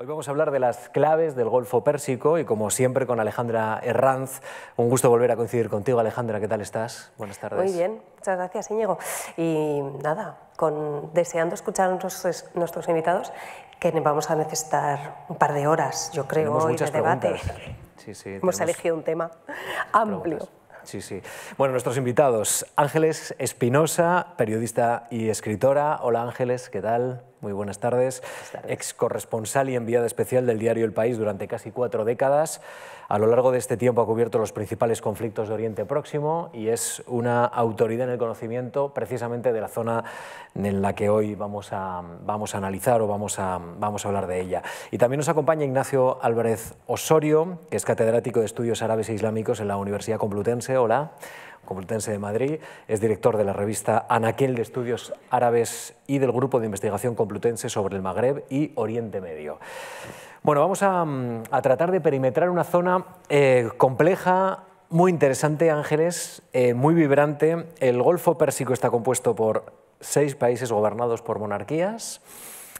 Hoy vamos a hablar de las claves del Golfo Pérsico y como siempre con Alejandra Herranz. Un gusto volver a coincidir contigo, Alejandra. ¿Qué tal estás? Buenas tardes. Muy bien, muchas gracias, Íñigo. Y nada, con, deseando escuchar a nuestros, invitados, que vamos a necesitar un par de horas, yo creo, de debate. Sí, sí, Hemos elegido un tema amplio. Sí, sí. Bueno, nuestros invitados, Ángeles Espinosa, periodista y escritora. Hola Ángeles, ¿qué tal? Muy buenas tardes. Ex corresponsal y enviada especial del diario El País durante casi cuatro décadas. A lo largo de este tiempo ha cubierto los principales conflictos de Oriente Próximo y es una autoridad en el conocimiento precisamente de la zona en la que hoy vamos a, vamos a analizar o vamos a, vamos a hablar de ella. Y también nos acompaña Ignacio Álvarez Osorio, que es catedrático de Estudios Árabes e Islámicos en la Universidad Complutense. Hola. Complutense de Madrid, es director de la revista Anaquel de Estudios Árabes y del Grupo de Investigación Complutense sobre el Magreb y Oriente Medio. Bueno, vamos a, mm, tratar de perimetrar una zona eh, compleja, muy interesante, Ángeles, eh, muy vibrante. El Golfo Pérsico está compuesto por seis países gobernados por monarquías.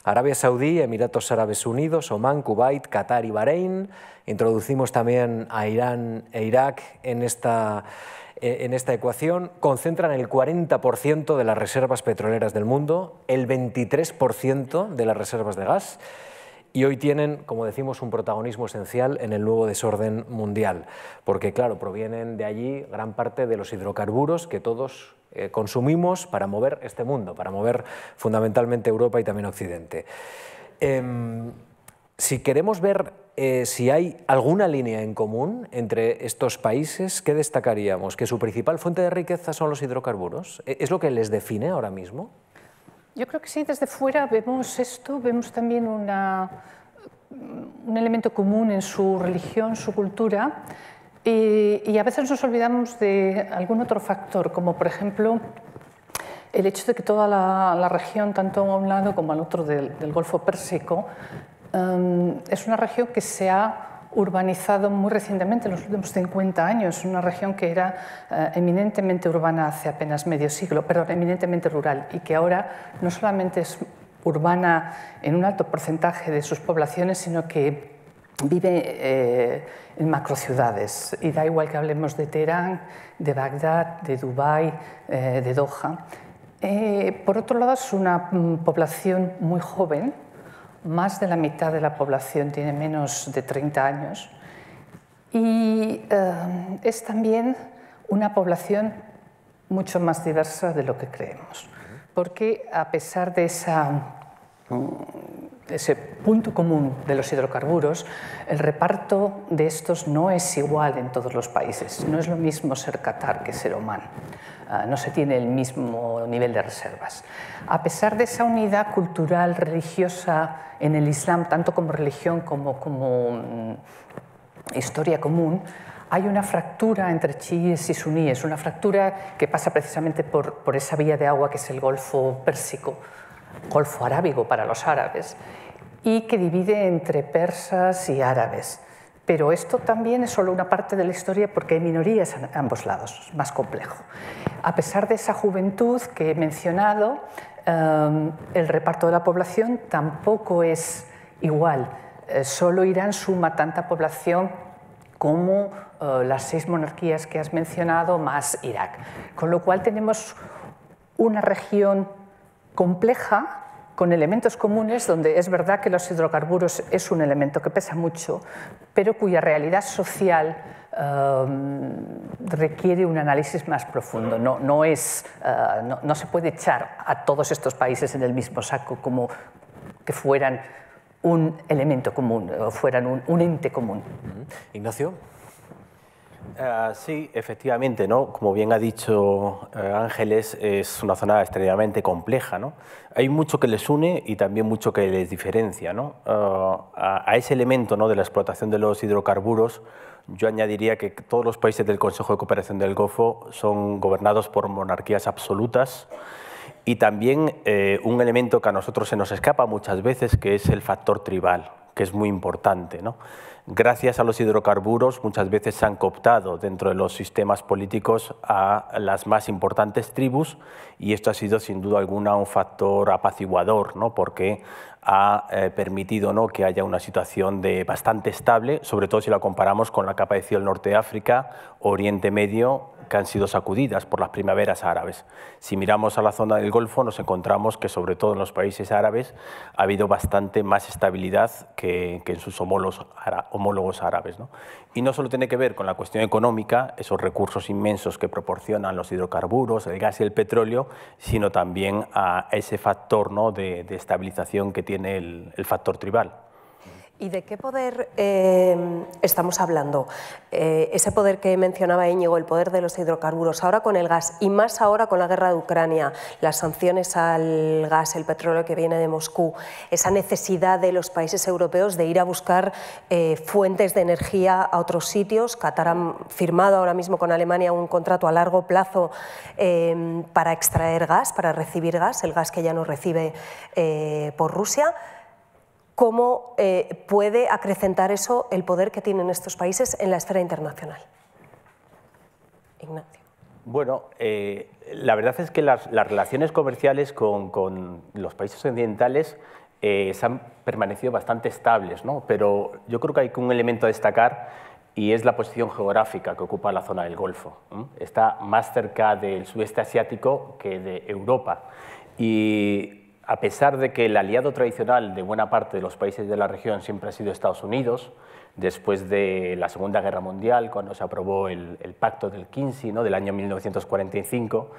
Arabia Saudí, Emiratos Árabes Unidos, Omán, Kuwait, Qatar y Bahrein. Introducimos también a Irán e Irak en esta, eh, en esta ecuación concentran el 40% de las reservas petroleras del mundo, el 23% de las reservas de gas y hoy tienen, como decimos, un protagonismo esencial en el nuevo desorden mundial, porque claro, provienen de allí gran parte de los hidrocarburos que todos eh, consumimos para mover este mundo, para mover fundamentalmente Europa y también Occidente. Em, si queremos ver eh, si hay alguna línea en común entre estos países, ¿qué destacaríamos? ¿Que su principal fuente de riqueza son los hidrocarburos? ¿E-, ¿Es lo que les define ahora mismo? Yo creo que sí, desde fuera vemos esto, vemos también un elemento común en su religión, su cultura, y, a veces nos olvidamos de algún otro factor, como por ejemplo el hecho de que toda la, región, tanto a un lado como al otro del, del Golfo Pérsico, Em, es una región que se ha urbanizado muy recientemente, en los últimos 50 años, una región que era eh, eminentemente urbana hace apenas medio siglo, perdón, eminentemente rural, y que ahora no solamente es urbana en un alto porcentaje de sus poblaciones, sino que vive eh, en macrociudades. Y da igual que hablemos de Teherán, de Bagdad, de Dubái, eh, de Doha. por otro lado, es una mm, población muy joven, más de la mitad de la población tiene menos de 30 años y eh, es también una población mucho más diversa de lo que creemos. Porque a pesar de mm, ese punto común de los hidrocarburos, el reparto de estos no es igual en todos los países. No es lo mismo ser Qatar que ser Oman. Ah, no se tiene el mismo nivel de reservas. A pesar de esa unidad cultural, religiosa en el Islam, tanto como religión como, como mm, historia común, hay una fractura entre chiíes y suníes, una fractura que pasa precisamente por, por esa vía de agua que es el Golfo Pérsico, Golfo Arábigo para los árabes, y que divide entre persas y árabes. Pero esto también es solo una parte de la historia porque hay minorías a ambos lados, es más complejo. A pesar de esa juventud que he mencionado, em, el reparto de la población tampoco es igual. Eh, solo Irán suma tanta población como eh, las seis monarquías que has mencionado más Irak. Con lo cual tenemos una región compleja con elementos comunes donde es verdad que los hidrocarburos es un elemento que pesa mucho, pero cuya realidad social eh, requiere un análisis más profundo. Eh, no, se puede echar a todos estos países en el mismo saco como que fueran un elemento común, o fueran un, un ente común. Ignacio. Ah, sí, efectivamente, ¿no? Como bien ha dicho eh, Ángeles, es una zona extremadamente compleja, Hay mucho que les une y también mucho que les diferencia, ah, a, ese elemento ¿no? de la explotación de los hidrocarburos, yo añadiría que todos los países del Consejo de Cooperación del Golfo son gobernados por monarquías absolutas y también eh, un elemento que a nosotros se nos escapa muchas veces, que es el factor tribal, que es muy importante, ¿no? gracias a los hidrocarburos, muchas veces se han cooptado dentro de los sistemas políticos a las más importantes tribus y esto ha sido sin duda alguna un factor apaciguador, ¿no? porque ha eh, permitido ¿no? que haya una situación de bastante estable, sobre todo si la comparamos con la capa de cielo norte de África, Oriente Medio que han sido sacudidas por las primaveras árabes. Si miramos a la zona del Golfo, nos encontramos que, sobre todo en los países árabes, ha habido bastante más estabilidad que, en sus homólogos, árabes. Y no solo tiene que ver con la cuestión económica, esos recursos inmensos que proporcionan los hidrocarburos, el gas y el petróleo, sino también a ese factor de, estabilización que tiene el factor tribal. ¿Y de qué poder eh, estamos hablando? Eh, ese poder que mencionaba Íñigo, el poder de los hidrocarburos, ahora con el gas y más ahora con la guerra de Ucrania, las sanciones al gas, el petróleo que viene de Moscú, esa necesidad de los países europeos de ir a buscar eh, fuentes de energía a otros sitios. Qatar ha firmado ahora mismo con Alemania un contrato a largo plazo para extraer gas, para recibir gas, el gas que ya no recibe por Rusia cómo eh, puede acrecentar eso el poder que tienen estos países en la esfera internacional. Ignacio. Bueno, eh, la verdad es que las, relaciones comerciales con, los países occidentales eh, se han permanecido bastante estables, ¿no? pero yo creo que hay un elemento a destacar y es la posición geográfica que ocupa la zona del Golfo. Está más cerca del sudeste asiático que de Europa. Y a pesar de que el aliado tradicional de buena parte de los países de la región siempre ha sido Estados Unidos, después de la Segunda Guerra Mundial, cuando se aprobó el, Pacto del 15, ¿no? del año 1945,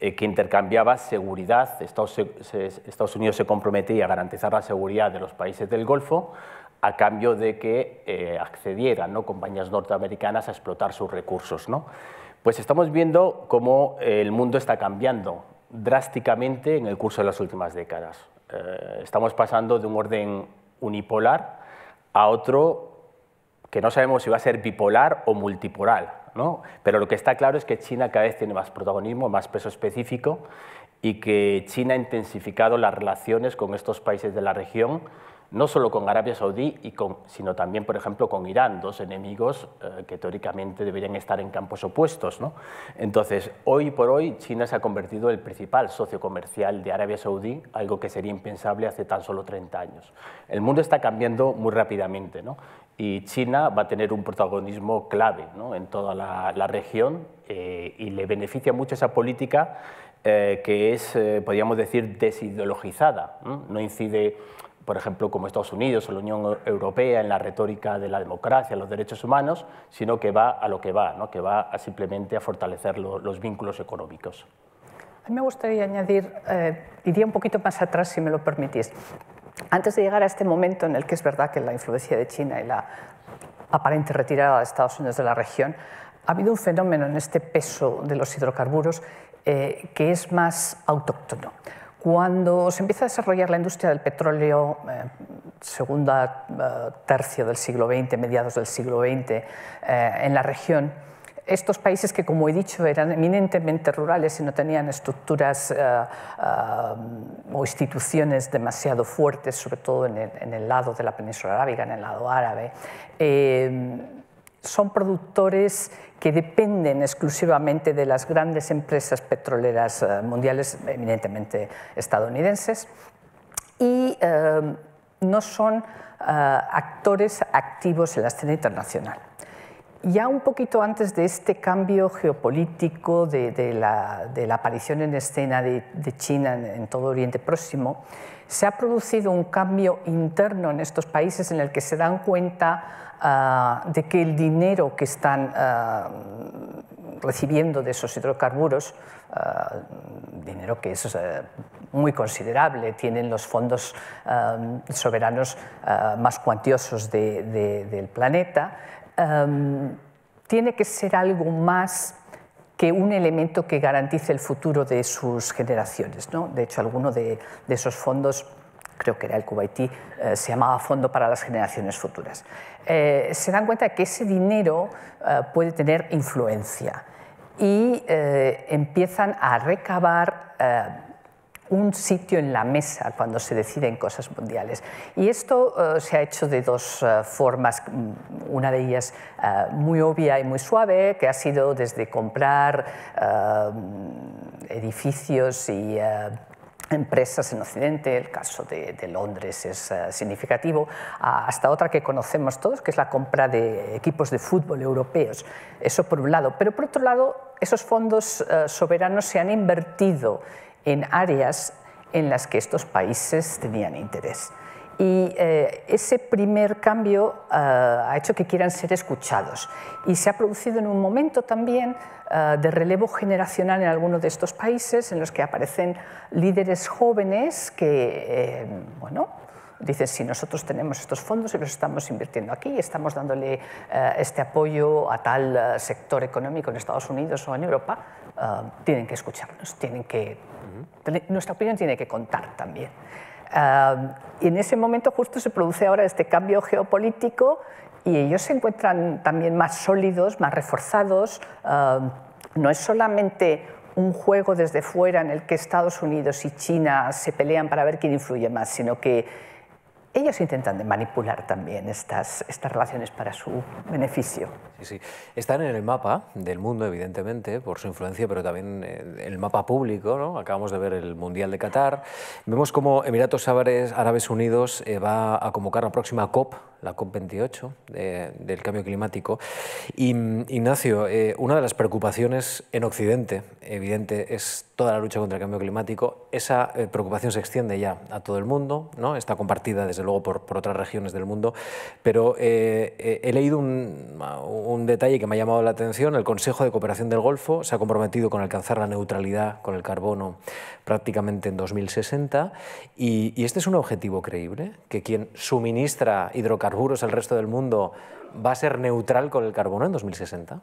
eh, que intercambiaba seguridad, Estados, Unidos se comprometía a garantizar la seguridad de los países del Golfo a cambio de que eh, accedieran ¿no? compañías norteamericanas a explotar sus recursos. ¿no? Pues estamos viendo cómo el mundo está cambiando drásticamente en el curso de las últimas décadas. Eh, estamos pasando de un orden unipolar a otro que no sabemos si va a ser bipolar o multipolar, ¿no? pero lo que está claro es que China cada vez tiene más protagonismo, más peso específico y que China ha intensificado las relaciones con estos países de la región no solo con Arabia Saudí, y con, sino también, por ejemplo, con Irán, dos enemigos eh, que teóricamente deberían estar en campos opuestos. ¿no? Entonces, hoy por hoy, China se ha convertido en el principal socio comercial de Arabia Saudí, algo que sería impensable hace tan solo 30 años. El mundo está cambiando muy rápidamente ¿no? y China va a tener un protagonismo clave ¿no? en toda la, región eh, y le beneficia mucho esa política eh, que es, podríamos decir, desideologizada. No incide por ejemplo, como Estados Unidos o la Unión Europea en la retórica de la democracia, los derechos humanos, sino que va a lo que va, ¿no? que va simplemente a fortalecer los vínculos económicos. A mí me gustaría añadir, eh, iría un poquito más atrás si me lo permitís. Antes de llegar a este momento en el que es verdad que la influencia de China y la aparente retirada de Estados Unidos de la región, ha habido un fenómeno en este peso de los hidrocarburos eh, que es más autóctono. Cuando se empieza a desarrollar la industria del petróleo, eh, segunda eh, tercio del siglo XX, mediados del siglo XX, eh, en la región, estos países que, como he dicho, eran eminentemente rurales y no tenían estructuras o instituciones demasiado fuertes, sobre todo en el, lado de la península arábiga, en el lado árabe, son productores que dependen exclusivamente de las grandes empresas petroleras eh, mundiales, eminentemente estadounidenses, y eh, no son eh, actores activos en la escena internacional. Ya un poquito antes de este cambio geopolítico, de, la, aparición en escena de, China en todo Oriente Próximo, se ha producido un cambio interno en estos países en el que se dan cuenta Ah, de que el dinero que están ah, recibiendo de esos hidrocarburos, ah, dinero que es muy considerable, tienen los fondos soberanos más cuantiosos del planeta, tiene que ser algo más que un elemento que garantice el futuro de sus generaciones. De hecho, alguno de esos fondos creo que era el Kuwaití, eh, se llamaba Fondo para las Generaciones Futuras. Eh, se dan cuenta que ese dinero eh, puede tener influencia y empiezan a recabar un sitio en la mesa cuando se deciden cosas mundiales. Y esto se ha hecho de dos formas, mm, una de ellas muy obvia y muy suave, que ha sido desde comprar mm, edificios y empresas en Occidente, el caso de, Londres es eh, significativo, hasta otra que conocemos todos, que es la compra de equipos de fútbol europeos. Eso por un lado. Pero por otro lado, esos fondos eh, soberanos se han invertido en áreas en las que estos países tenían interés. Y eh, ese primer cambio eh, ha hecho que quieran ser escuchados. Y se ha producido en un momento también eh, de relevo generacional en algunos de estos países en los que aparecen líderes jóvenes que, bueno, dicen, si nosotros tenemos estos fondos y los estamos invirtiendo aquí, y estamos dándole este apoyo a tal sector económico en Estados Unidos o en Europa, tienen que escucharnos, tienen que, nuestra opinión tiene que contar también y en ese momento justo se produce ahora este cambio geopolítico y ellos se encuentran también más sólidos, más reforzados. no es solamente un juego desde fuera en el que Estados Unidos y China se pelean para ver quién influye más, sino que ellos intentan manipular también estas, estas relaciones para su beneficio. Sí, sí. Están en el mapa del mundo, evidentemente, por su influencia, pero también en eh, el mapa público. ¿no? Acabamos de ver el Mundial de Qatar. Vemos cómo Emiratos Árabes Unidos eh, va a convocar la próxima COP la COP28 del cambio climático. Y, Ignacio, eh, una de las preocupaciones en Occidente, evidente, es toda la lucha contra el cambio climático. Esa eh, preocupación se extiende ya a todo el mundo, ¿no? está compartida desde luego por, otras regiones del mundo, pero eh, he leído un detalle que me ha llamado la atención. El Consejo de Cooperación del Golfo se ha comprometido con alcanzar la neutralidad con el carbono prácticamente en 2060. Y, este es un objetivo creíble, que quien suministra hidrocarburos al resto del mundo va a ser neutral con el carbono en 2060.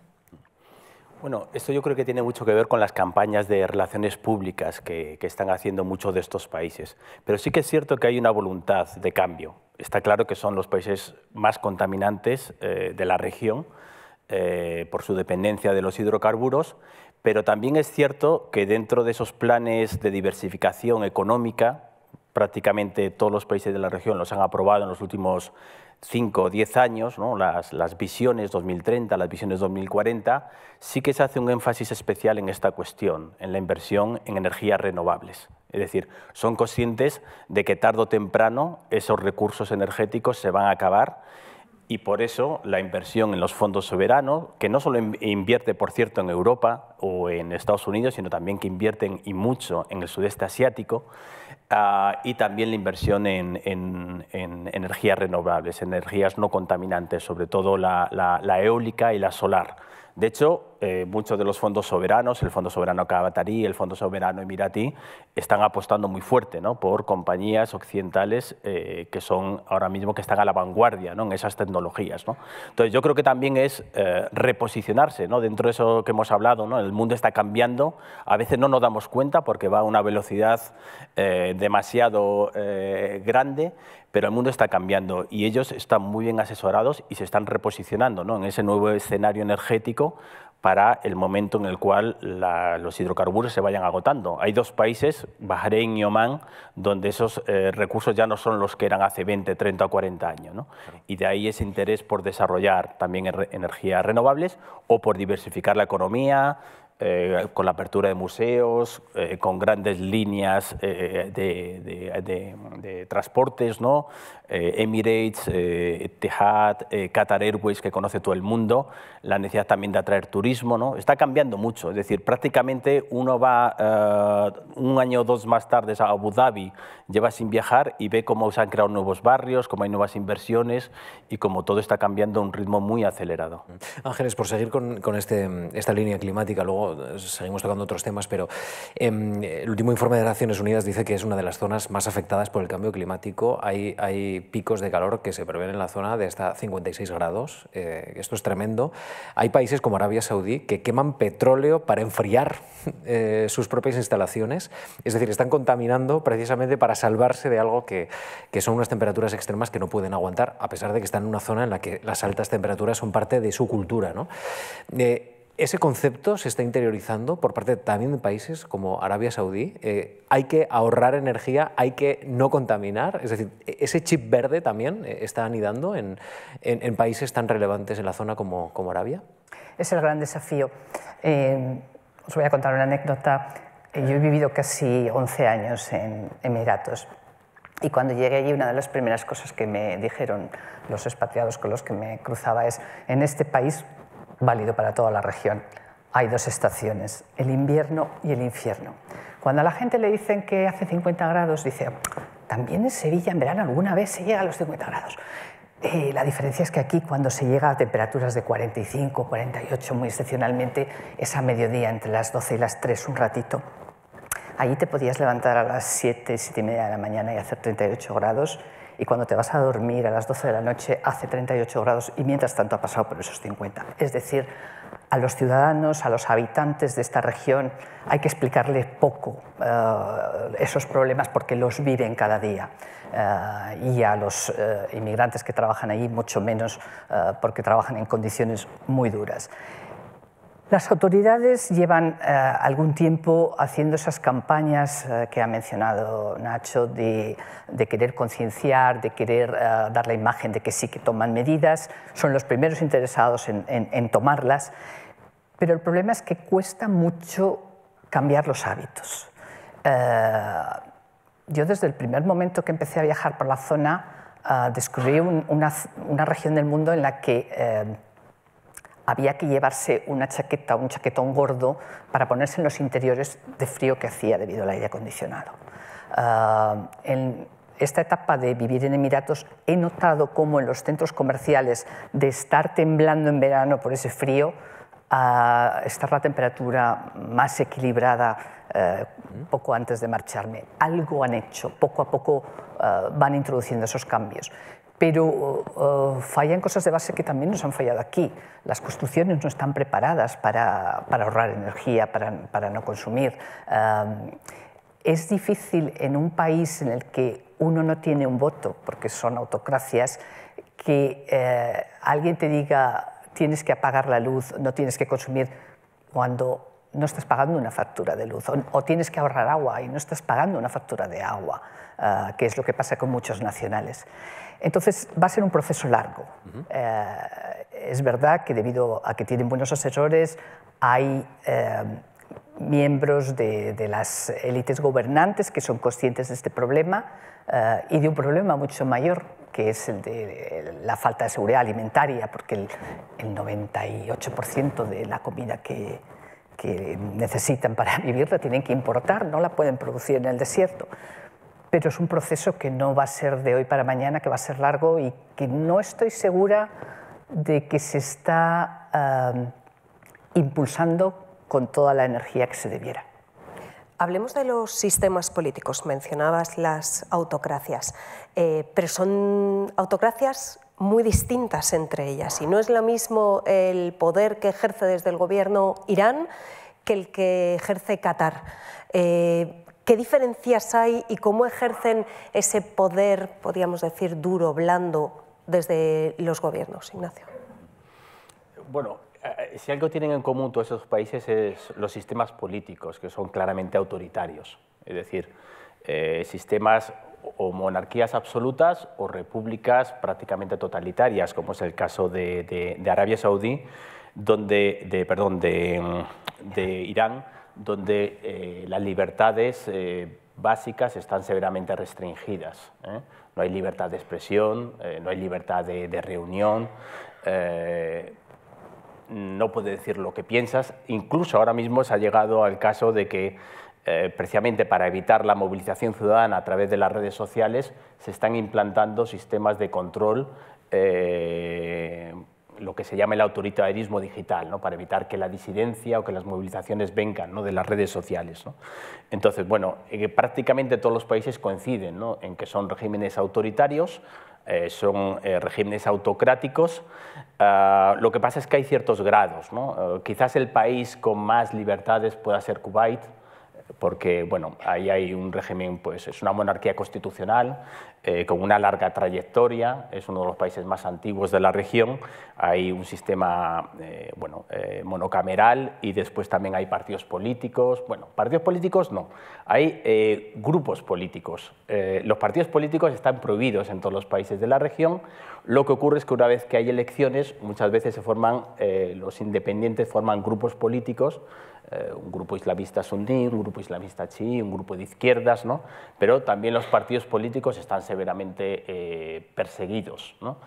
Bueno, esto yo creo que tiene mucho que ver con las campañas de relaciones públicas que, están haciendo muchos de estos países. Pero sí que es cierto que hay una voluntad de cambio. Está claro que son los países más contaminantes eh, de la región eh, por su dependencia de los hidrocarburos, pero también es cierto que dentro de esos planes de diversificación económica, prácticamente todos los países de la región los han aprobado en los últimos 5 o 10 años, las, las, visiones 2030, las visiones 2040, sí que se hace un énfasis especial en esta cuestión, en la inversión en energías renovables. Es decir, son conscientes de que tarde o temprano esos recursos energéticos se van a acabar y por eso la inversión en los fondos soberanos, que no solo invierte, por cierto, en Europa o en Estados Unidos, sino también que invierten y mucho en el sudeste asiático, ah, y también la inversión en, energías renovables, energías no contaminantes, sobre todo la, la eólica y la solar. De hecho, eh, muchos de los fondos soberanos, el Fondo Soberano Qatarí, el Fondo Soberano Emiratí, están apostando muy fuerte ¿no? por compañías occidentales eh, que son ahora mismo que están a la vanguardia ¿no? en esas tecnologías. Entonces, yo creo que también es eh, reposicionarse ¿no? dentro de eso que hemos hablado. ¿no? El mundo está cambiando, a veces no nos damos cuenta porque va a una velocidad demasiado grande, pero el mundo está cambiando y ellos están muy bien asesorados y se están reposicionando ¿no? en ese nuevo escenario energético para el momento en el cual los hidrocarburos se vayan agotando. Hay dos países, Bahrein y Oman, donde esos eh, recursos ya no son los que eran hace 20, 30 o 40 años. Y de ahí ese interés por desarrollar también energías renovables o por diversificar la economía, eh, con la apertura de museos, eh, con grandes líneas de, de, transportes, ¿no? Eh, Emirates, eh, Etihad, eh, Qatar Airways, que conoce todo el mundo, la necesidad también de atraer turismo, ¿no? Está cambiando mucho, es decir, prácticamente uno va un año o dos más tarde a Abu Dhabi, lleva sin viajar y ve cómo se han creado nuevos barrios, cómo hay nuevas inversiones y cómo todo está cambiando a un ritmo muy acelerado. Mm. Ángeles, por seguir con, este, esta línea climática, luego seguimos tocando otros temas, pero em, el último informe de Naciones Unidas dice que es una de las zonas más afectadas por el cambio climático. hay picos de calor que se prevén en la zona de hasta 56 grados. Eh, esto es tremendo. Hay países como Arabia Saudí que queman petróleo para enfriar eh, sus propias instalaciones. Es decir, están contaminando precisamente para salvarse de algo que, son unas temperaturas extremas que no pueden aguantar, a pesar de que están en una zona en la que las altas temperaturas son parte de su cultura. ¿no? Eh, ese concepto se está interiorizando por parte también de países como Arabia Saudí. Eh, hay que ahorrar energía, hay que no contaminar. Es decir, e-, ese chip verde también eh, está anidando en, países tan relevantes en la zona como, Arabia. Es el gran desafío. Eh, os voy a contar una anécdota. Yo he vivido casi 11 años en Emiratos y cuando llegué allí, una de las primeras cosas que me dijeron los expatriados con los que me cruzaba es, en este país válido para toda la región. Hay dos estaciones, el invierno y el infierno. Cuando a la gente le dicen que hace 50 grados, dice, también en Sevilla en verano alguna vez se llega a los 50 grados. Eh, la diferencia es que aquí cuando se llega a temperaturas de 45, 48, muy excepcionalmente, es a mediodía entre las 12 y las 3 un ratito. Allí te podías levantar a las 7, 7 y media de la mañana y hacer 38 grados y cuando te vas a dormir a las 12 de la noche hace 38 grados y mientras tanto ha pasado por esos 50. Es decir, a los ciudadanos, a los habitantes de esta región, hay que explicarles poco eh, esos problemas porque los viven cada día. Eh, y a los eh, inmigrantes que trabajan allí, mucho menos porque trabajan en condiciones muy duras. Las autoridades llevan eh, algún tiempo haciendo esas campañas eh, que ha mencionado Nacho de, querer concienciar, de querer eh, dar la imagen de que sí que toman medidas, son los primeros interesados en, tomarlas, pero el problema es que cuesta mucho cambiar los hábitos. yo desde el primer momento que empecé a viajar por la zona descubrí una, región del mundo en la que había que llevarse una chaqueta o un chaquetón gordo para ponerse en los interiores de frío que hacía debido al aire acondicionado. Ah, en esta etapa de vivir en Emiratos he notado cómo en los centros comerciales de estar temblando en verano por ese frío, a ah, estar la temperatura más equilibrada eh, poco antes de marcharme. Algo han hecho, poco a poco ah, van introduciendo esos cambios pero eh, fallan cosas de base que también nos han fallado aquí. Las construcciones no están preparadas para, ahorrar energía, para, no consumir. Eh, es difícil en un país en el que uno no tiene un voto, porque son autocracias, que eh, alguien te diga tienes que apagar la luz, no tienes que consumir, cuando no estás pagando una factura de luz, o, tienes que ahorrar agua y no estás pagando una factura de agua, que es lo que pasa con muchos nacionales. Entonces va a ser un proceso largo. Eh, es verdad que debido a que tienen buenos asesores, hay eh, miembros de, las élites gobernantes que son conscientes de este problema eh, y de un problema mucho mayor, que es el de la falta de seguridad alimentaria, porque el, 98% de la comida que, que necesitan para vivir la tienen que importar, no la pueden producir en el desierto pero es un proceso que no va a ser de hoy para mañana, que va a ser largo y que no estoy segura de que se está impulsando con toda la energía que se debiera. Hablemos de los sistemas políticos. Mencionabas las autocracias, eh, pero son autocracias muy distintas entre ellas y no es lo mismo el poder que ejerce desde el gobierno Irán que el que ejerce Qatar. Eh, ¿Qué diferencias hay y cómo ejercen ese poder, podríamos decir, duro, blando, desde los gobiernos, Ignacio? Bueno, eh, si algo tienen en común todos esos países es los sistemas políticos, que son claramente autoritarios, es decir, eh, sistemas o monarquías absolutas o repúblicas prácticamente totalitarias, como es el caso de, Arabia Saudí, donde, de, perdón, de Irán, donde eh, las libertades eh, básicas están severamente restringidas. ¿eh? No hay libertad de expresión, no hay libertad de, reunión, no puede decir lo que piensas. Incluso ahora mismo se ha llegado al caso de que precisamente para evitar la movilización ciudadana a través de las redes sociales, se están implantando sistemas de control lo que se llama el autoritarismo digital, ¿no? para evitar que la disidencia o que las movilizaciones vengan ¿no? de las redes sociales. ¿no? Entonces, bueno, eh, prácticamente todos los países coinciden ¿no? en que son regímenes autoritarios, eh, son eh, regímenes autocráticos. Ah, lo que pasa es que hay ciertos grados. ¿no? Ah, quizás el país con más libertades pueda ser Kuwait, porque bueno, ahí hay un régimen, pues es una monarquía constitucional eh, con una larga trayectoria, es uno de los países más antiguos de la región, hay un sistema eh, bueno, eh, monocameral y después también hay partidos políticos, bueno, partidos políticos no, hay grupos políticos. los partidos políticos están prohibidos en todos los países de la región, lo que ocurre es que una vez que hay elecciones, muchas veces se forman, los independientes forman grupos políticos, eh, un grupo islamista suní, un grupo islamista chií, un grupo de izquierdas, ¿no? pero también los partidos políticos están severamente eh, perseguidos. ¿no?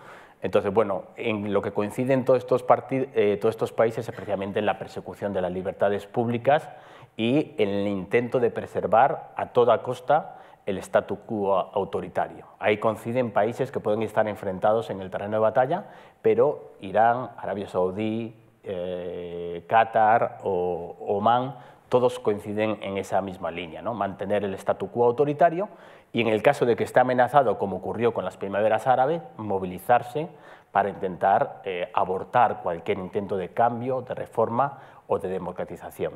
Entonces, bueno, en lo que coinciden todos estos, eh, todos estos países es precisamente en la persecución de las libertades públicas y en el intento de preservar a toda costa el statu quo autoritario. Ahí coinciden países que pueden estar enfrentados en el terreno de batalla, pero Irán, Arabia Saudí, eh, Qatar o Oman, todos coinciden en esa misma línea, ¿no? mantener el statu quo autoritario y en el caso de que esté amenazado, como ocurrió con las primaveras árabes, movilizarse para intentar eh, abortar cualquier intento de cambio, de reforma o de democratización.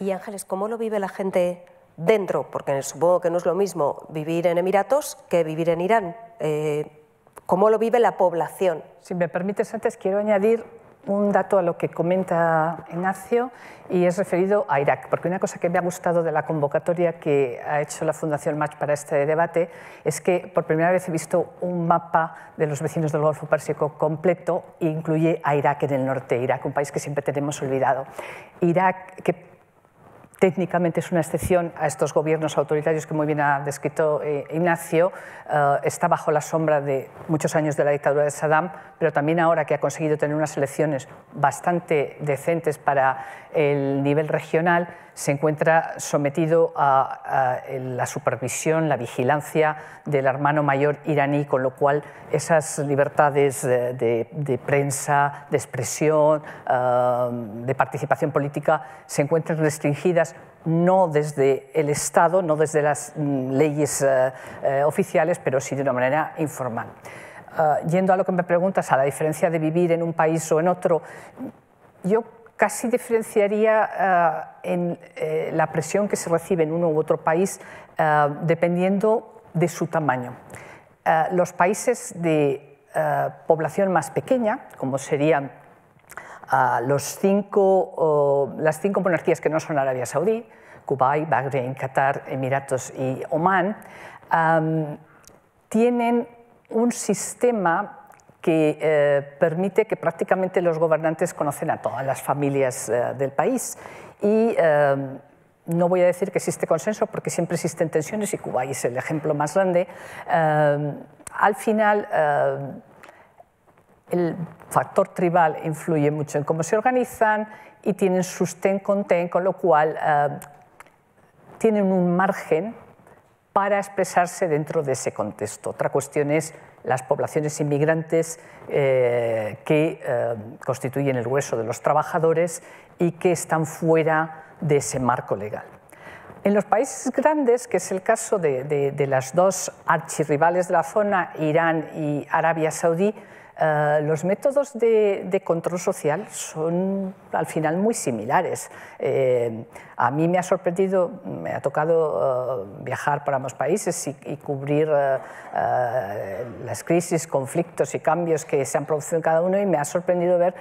Y Ángeles, ¿cómo lo vive la gente dentro? Porque supongo que no es lo mismo vivir en Emiratos que vivir en Irán. Eh, ¿Cómo lo vive la población? Si me permites, antes quiero añadir un dato a lo que comenta Ignacio y es referido a Irak, porque una cosa que me ha gustado de la convocatoria que ha hecho la Fundación Match para este debate es que por primera vez he visto un mapa de los vecinos del Golfo Pérsico completo e incluye a Irak en el norte, Irak, un país que siempre tenemos olvidado. Irak, que técnicamente es una excepción a estos gobiernos autoritarios que muy bien ha descrito eh, Ignacio, eh, está bajo la sombra de muchos años de la dictadura de Saddam, pero también ahora que ha conseguido tener unas elecciones bastante decentes para el nivel regional, se encuentra sometido a, la supervisión, la vigilancia del hermano mayor iraní, con lo cual esas libertades de, prensa, de expresión, um, de participación política se encuentran restringidas no desde el Estado, no desde las mm, leyes eh, eh, oficiales, pero sí de una manera informal. Uh, yendo a lo que me preguntas, a la diferencia de vivir en un país o en otro, yo casi diferenciaría eh, en eh, la presión que se recibe en uno u otro país eh, dependiendo de su tamaño. los países de población más pequeña, como serían los las cinco monarquías que no son Arabia Saudí, Kuwait, Bahrein, Qatar, Emiratos y Omán, tienen un sistema que eh, permite que prácticamente los gobernantes conocen a todas las familias eh, del país. Y eh, no voy a decir que existe consenso porque siempre existen tensiones y Cuba es el ejemplo más grande. al final, el factor tribal influye mucho en cómo se organizan y tienen sus ten con ten, con lo cual tienen un margen para expresarse dentro de ese contexto. Otra cuestión es las poblaciones inmigrantes eh, que eh, constituyen el hueso de los trabajadores y que están fuera de ese marco legal. En los países grandes, que es el caso de, de las dos archirrivales de la zona, Irán y Arabia Saudí, eh, los métodos de, control social son al final muy similares. Eh, a mí me ha sorprendido, me ha tocado eh, viajar para ambos países y, cubrir las crisis, conflictos y cambios que se han producido en cada uno y me ha sorprendido ver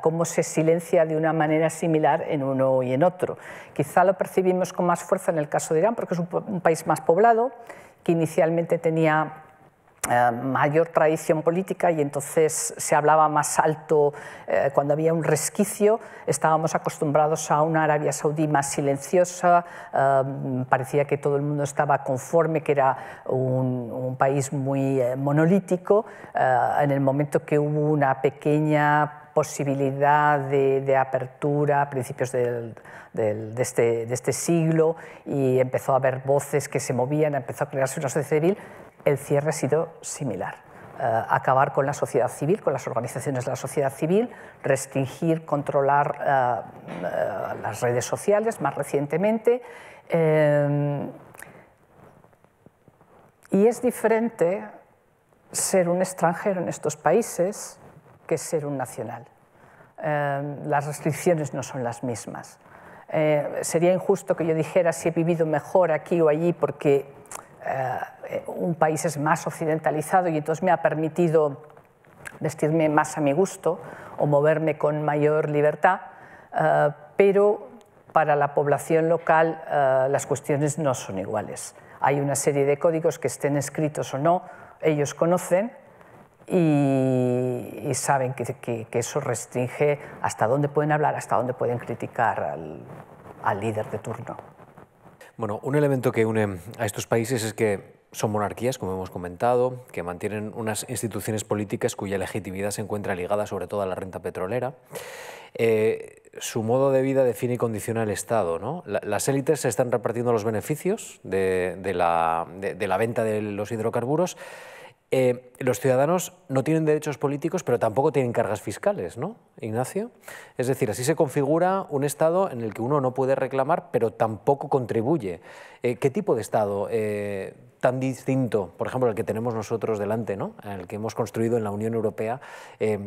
cómo se silencia de una manera similar en uno y en otro. Quizá lo percibimos con más fuerza en el caso de Irán porque es un país más poblado que inicialmente tenía eh, mayor tradición política y entonces se hablaba más alto eh, cuando había un resquicio. Estábamos acostumbrados a una Arabia Saudí más silenciosa, eh, parecía que todo el mundo estaba conforme, que era un, país muy monolítico. en el momento que hubo una pequeña posibilidad de, apertura a principios de, este, de, este, siglo y empezó a haber voces que se movían, empezó a crearse una sociedad civil, el cierre ha sido similar. Eh, acabar con la sociedad civil, con las organizaciones de la sociedad civil, restringir, controlar eh, eh, las redes sociales más recientemente. y es diferente ser un extranjero en estos países que ser un nacional. las restricciones no son las mismas. sería injusto que yo dijera si he vivido mejor aquí o allí porque eh, un país es más occidentalizado y entonces me ha permitido vestirme más a mi gusto o moverme con mayor libertad, eh, pero para la población local eh, las cuestiones no son iguales. Hay una serie de códigos que estén escritos o no, ellos conocen y, saben que, eso restringe hasta dónde pueden hablar, hasta dónde pueden criticar al, al líder de turno. Bueno, un elemento que une a estos países es que son monarquías, como hemos comentado, que mantienen unas instituciones políticas cuya legitimidad se encuentra ligada sobre todo a la renta petrolera. Eh, su modo de vida define y condiciona el Estado. las élites se están repartiendo los beneficios de la venta de los hidrocarburos eh, los ciudadanos no tienen derechos políticos, pero tampoco tienen cargas fiscales, ¿no, Ignacio? Es decir, así se configura un Estado en el que uno no puede reclamar, pero tampoco contribuye. Eh, ¿Qué tipo de Estado eh, tan distinto, por ejemplo, el que tenemos nosotros delante, ¿no? el que hemos construido en la Unión Europea,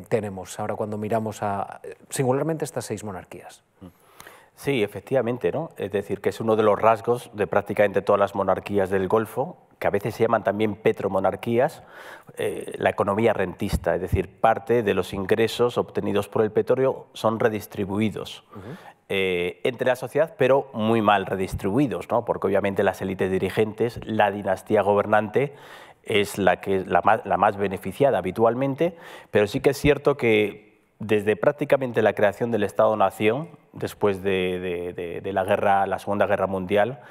tenemos ahora cuando miramos a singularmente estas seis monarquías? Sí, efectivamente, ¿no? Es decir, que es uno de los rasgos de prácticamente todas las monarquías del Golfo, que a veces se llaman también petromonarquías, eh, la economía rentista, es decir, parte de los ingresos obtenidos por el petróleo son redistribuidos eh, entre la sociedad, pero muy mal redistribuidos, ¿no? porque obviamente las élites dirigentes, la dinastía gobernante es la, que, la, más, la más beneficiada habitualmente, pero sí que es cierto que desde prácticamente la creación del Estado-Nación, después de, de, la guerra, la Segunda Guerra Mundial,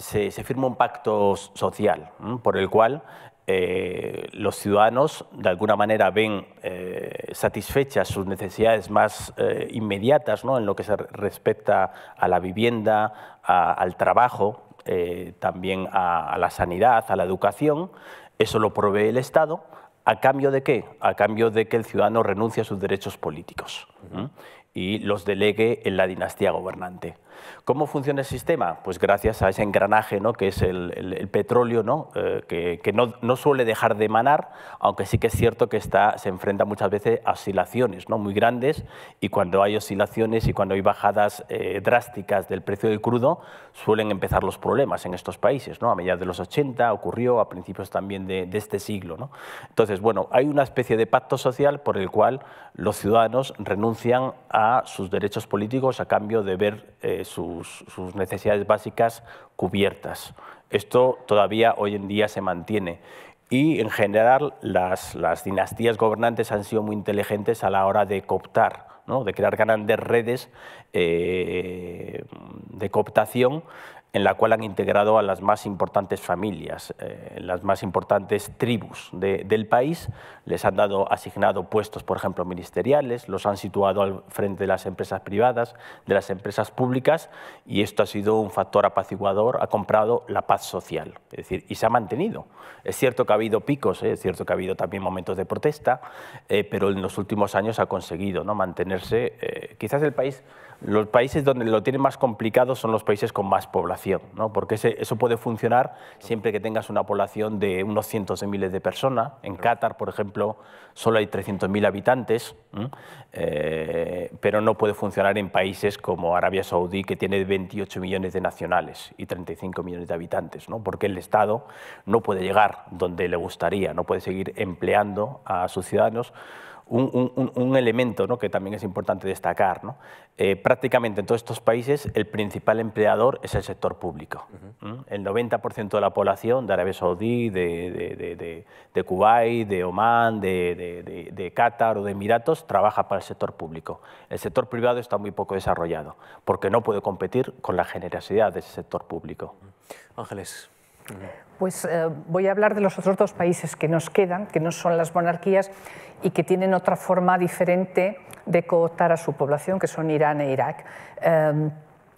se, firma un pacto social por el cual eh, los ciudadanos de alguna manera ven eh, satisfechas sus necesidades más eh, inmediatas ¿no? en lo que se respecta a la vivienda, al trabajo, también a, la sanidad, a la educación. Eso lo provee el Estado. ¿A cambio de qué? A cambio de que el ciudadano renuncie a sus derechos políticos y los delegue en la dinastía gobernante. ¿Cómo funciona el sistema? Pues gracias a ese engranaje ¿no? que es el, petróleo, ¿no? Eh, que, no, suele dejar de emanar, aunque sí que es cierto que está, se enfrenta muchas veces a oscilaciones ¿no? muy grandes y cuando hay oscilaciones y cuando hay bajadas eh, drásticas del precio del crudo, suelen empezar los problemas en estos países. ¿no? A mediados de los 80 ocurrió, a principios también de, este siglo. ¿no? Entonces, bueno, hay una especie de pacto social por el cual los ciudadanos renuncian a sus derechos políticos a cambio de ver eh, sus, necesidades básicas cubiertas. Esto todavía hoy en día se mantiene. Y en general las, dinastías gobernantes han sido muy inteligentes a la hora de cooptar, de crear grandes redes eh, de cooptación en la cual han integrado a las más importantes familias, eh, las más importantes tribus del país, les han dado, asignado puestos, por ejemplo, ministeriales, los han situado al frente de las empresas privadas, de las empresas públicas, y esto ha sido un factor apaciguador, ha comprado la paz social, es decir, y se ha mantenido. Es cierto que ha habido picos, eh, es cierto que ha habido también momentos de protesta, eh, pero en los últimos años ha conseguido ¿no? mantenerse, quizás el país los países donde lo tienen más complicado son los países con más población, ¿no? porque eso puede funcionar siempre que tengas una población de unos cientos de miles de personas. En Qatar, por ejemplo, solo hay 300.000 habitantes, eh, pero no puede funcionar en países como Arabia Saudí, que tiene 28 millones de nacionales y 35 millones de habitantes, ¿no? porque el Estado no puede llegar donde le gustaría, no puede seguir empleando a sus ciudadanos un, elemento que también es importante destacar. Eh, prácticamente en todos estos países el principal empleador es el sector público. El 90% de la población de Arabia Saudí, de, de, Kuwait, de Oman, de, Qatar o de Emiratos trabaja para el sector público. El sector privado está muy poco desarrollado porque no puede competir con la generosidad de ese sector público. Ángeles pues eh, voy a hablar de los otros dos países que nos quedan, que no son las monarquías y que tienen otra forma diferente de cooptar a su población, que son Irán e Irak. Eh,